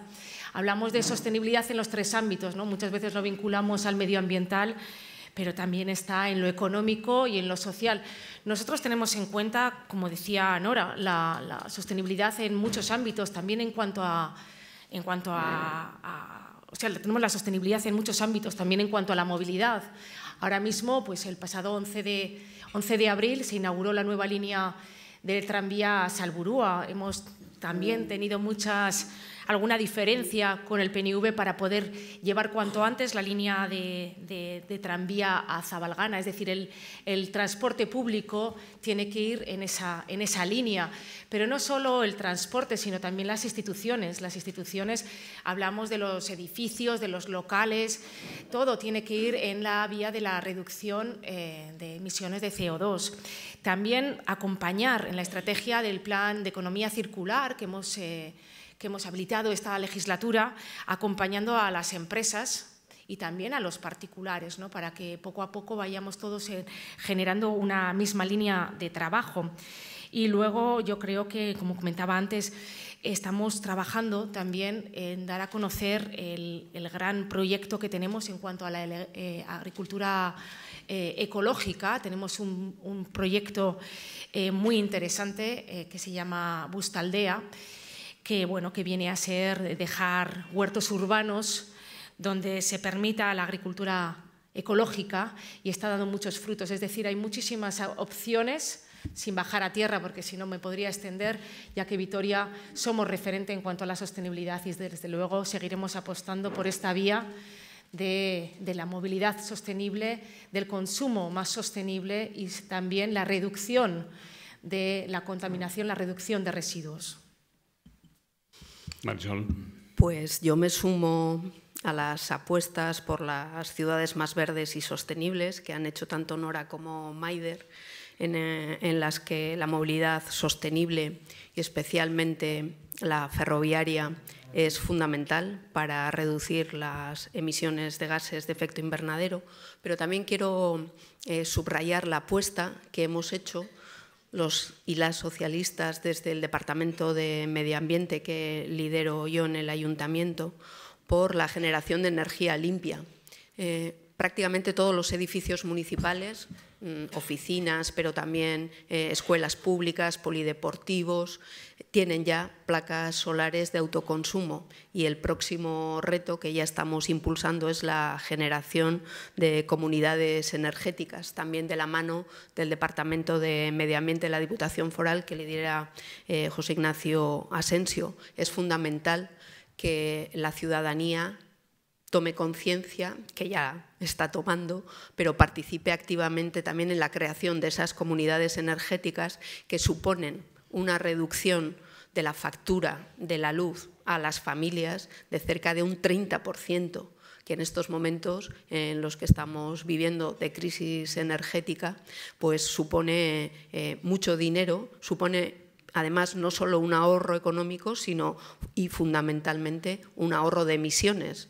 Hablamos de sostenibilidad en los tres ámbitos, ¿no? muchas veces lo vinculamos al medioambiental, pero también está en lo económico y en lo social. Nosotros tenemos en cuenta, como decía Nora, la, sostenibilidad en muchos ámbitos, también en cuanto a... En cuanto a, a o sea, tenemos la sostenibilidad en muchos ámbitos, también en cuanto a la movilidad. Ahora mismo, pues el pasado 11 de, 11 de abril se inauguró la nueva línea del tranvía Salburúa. Hemos también tenido muchas alguna diferencia con el PNV para poder llevar cuanto antes la línea de, tranvía a Zabalgana. Es decir, el, transporte público tiene que ir en esa, en esa línea. Pero no solo el transporte, sino también las instituciones. Las instituciones, hablamos de los edificios, de los locales, todo tiene que ir en la vía de la reducción eh, de emisiones de CO2. También acompañar en la estrategia del plan de economía circular que hemos... Eh, que hemos habilitado esta legislatura, acompañando a las empresas y también a los particulares, ¿no? para que poco a poco vayamos todos eh, generando una misma línea de trabajo. Y luego yo creo que, como comentaba antes, estamos trabajando también en dar a conocer el, gran proyecto que tenemos en cuanto a la eh, agricultura eh, ecológica. Tenemos un, proyecto muy interesante que se llama Bustaldea que, bueno, que viene a ser dejar huertos urbanos donde se permita la agricultura ecológica y está dando muchos frutos. Es decir, hay muchísimas opciones sin bajar a tierra, porque si no me podría extender, ya que Vitoria somos referente en cuanto a la sostenibilidad y desde luego seguiremos apostando por esta vía de, la movilidad sostenible, del consumo más sostenible y también la reducción de la contaminación, la reducción de residuos. Pues yo me sumo a las apuestas por las ciudades más verdes y sostenibles que han hecho tanto Nora como Maider, eh, en, las que la movilidad sostenible y especialmente la ferroviaria es fundamental para reducir las emisiones de gases de efecto invernadero, pero también quiero eh, subrayar la apuesta que hemos hecho los y las socialistas desde el Departamento de Medio Ambiente que lidero yo en el Ayuntamiento por la generación de energía limpia. Eh, prácticamente todos los edificios municipales, mm, oficinas, pero también eh, escuelas públicas, polideportivos, tienen ya placas solares de autoconsumo y el próximo reto que ya estamos impulsando es la generación de comunidades energéticas, también de la mano del Departamento de Medio Ambiente de la Diputación Foral que le diera eh, José Ignacio Asensio. Es fundamental que la ciudadanía tome conciencia, que ya está tomando, pero participe activamente también en la creación de esas comunidades energéticas que suponen una reducción de la factura de la luz a las familias de cerca de un 30% que en estos momentos en los que estamos viviendo de crisis energética, pues supone eh, mucho dinero, supone además no solo un ahorro económico, sino y fundamentalmente un ahorro de emisiones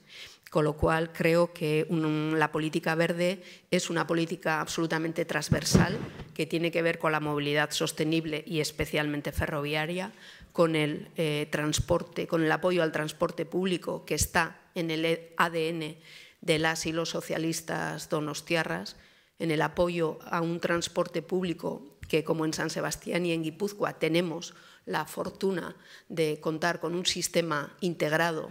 con lo cual creo que la política verde es una política absolutamente transversal que tiene que ver con la movilidad sostenible y especialmente ferroviaria, con el eh, transporte, con el apoyo al transporte público que está en el ADN de las y los socialistas donostiarras, en el apoyo a un transporte público que como en San Sebastián y en Guipúzcoa tenemos la fortuna de contar con un sistema integrado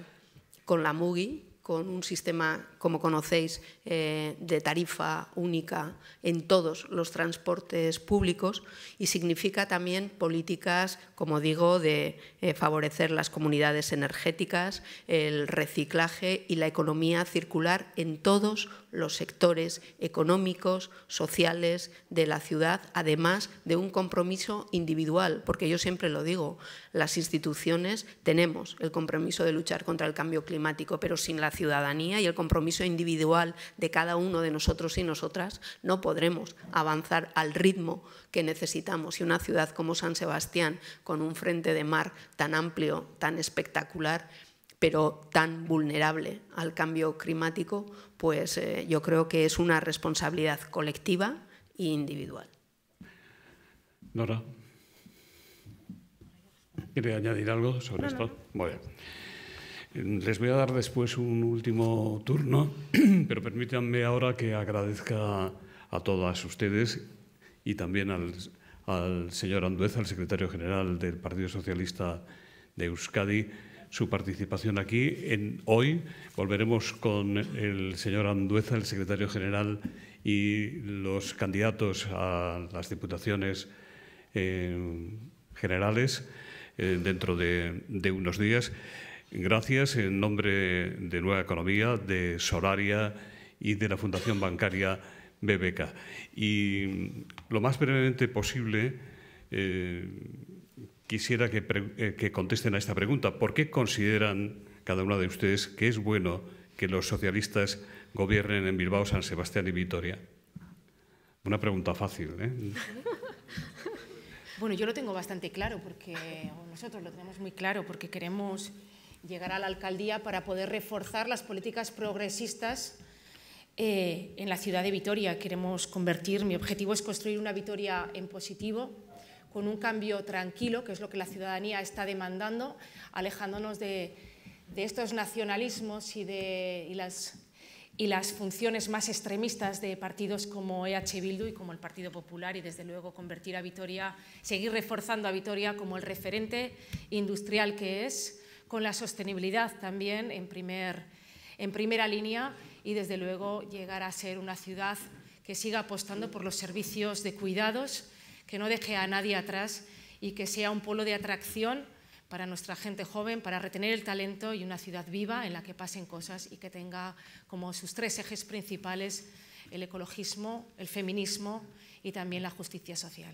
con la MUGI, con un sistema como conocéis, eh, de tarifa única en todos los transportes públicos y significa también políticas, como digo, de eh, favorecer las comunidades energéticas, el reciclaje y la economía circular en todos los sectores económicos, sociales de la ciudad, además de un compromiso individual, porque yo siempre lo digo, las instituciones tenemos el compromiso de luchar contra el cambio climático, pero sin la ciudadanía y el compromiso individual de cada uno de nosotros y nosotras, no podremos avanzar al ritmo que necesitamos. Y una ciudad como San Sebastián, con un frente de mar tan amplio, tan espectacular, pero tan vulnerable al cambio climático, pues eh, yo creo que es una responsabilidad colectiva e individual. Nora, ¿quiere añadir algo sobre esto? Les voy a dar después un último turno, pero permítanme ahora que agradezca a todas ustedes y también al, señor Andueza, el secretario general del Partido Socialista de Euskadi, su participación aquí. En, hoy volveremos con el señor Andueza, el secretario general, y los candidatos a las diputaciones eh, generales eh, dentro de unos días. Gracias en nombre de Nueva Economía, de Solaria y de la Fundación Bancaria BBK. Y lo más brevemente posible, eh, quisiera eh, que, contesten a esta pregunta. ¿Por qué consideran cada uno de ustedes que es bueno que los socialistas gobiernen en Bilbao, San Sebastián y Vitoria? Una pregunta fácil, ¿eh? Bueno, yo lo tengo bastante claro porque nosotros lo tenemos muy claro porque queremos llegar a la alcaldía para poder reforzar las políticas progresistas eh, en la ciudad de Vitoria. Queremos convertir, mi objetivo es construir una Vitoria en positivo, con un cambio tranquilo, que es lo que la ciudadanía está demandando, alejándonos de, estos nacionalismos y de las, y las funciones más extremistas de partidos como EH Bildu y como el Partido Popular y desde luego convertir a Vitoria, seguir reforzando a Vitoria como el referente industrial que es con la sostenibilidad también en, en primera línea y desde luego llegar a ser una ciudad que siga apostando por los servicios de cuidados, que no deje a nadie atrás y que sea un polo de atracción para nuestra gente joven, para retener el talento y una ciudad viva en la que pasen cosas y que tenga como sus tres ejes principales el ecologismo, el feminismo y también la justicia social.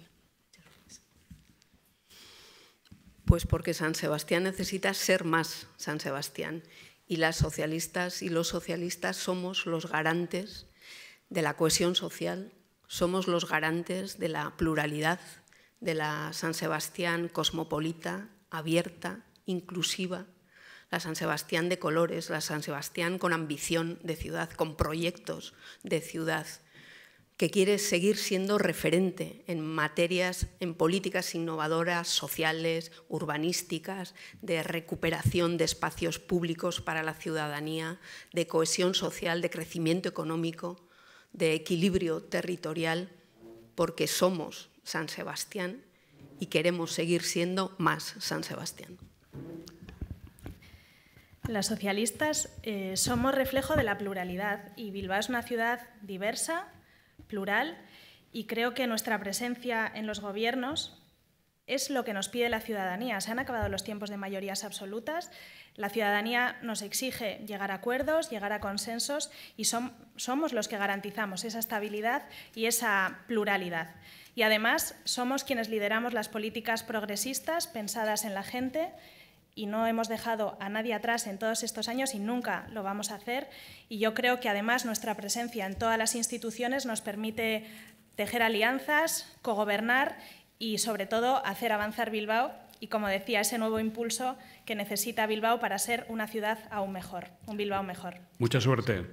Pues porque San Sebastián necesita ser más San Sebastián y las socialistas y los socialistas somos los garantes de la cohesión social, somos los garantes de la pluralidad, de la San Sebastián cosmopolita, abierta, inclusiva, la San Sebastián de colores, la San Sebastián con ambición de ciudad, con proyectos de ciudad, que quiere seguir siendo referente en materias, en políticas innovadoras, sociales, urbanísticas, de recuperación de espacios públicos para la ciudadanía, de cohesión social, de crecimiento económico, de equilibrio territorial, porque somos San Sebastián y queremos seguir siendo más San Sebastián. Las socialistas eh, somos reflejo de la pluralidad y Bilbao es una ciudad diversa plural y creo que nuestra presencia en los gobiernos es lo que nos pide la ciudadanía. Se han acabado los tiempos de mayorías absolutas. La ciudadanía nos exige llegar a acuerdos, llegar a consensos y somos los que garantizamos esa estabilidad y esa pluralidad. Y además somos quienes lideramos las políticas progresistas pensadas en la gente y no hemos dejado a nadie atrás en todos estos años y nunca lo vamos a hacer. Y yo creo que además nuestra presencia en todas las instituciones nos permite tejer alianzas, cogobernar y sobre todo hacer avanzar Bilbao y, como decía, ese nuevo impulso que necesita Bilbao para ser una ciudad aún mejor, un Bilbao mejor. Mucha suerte.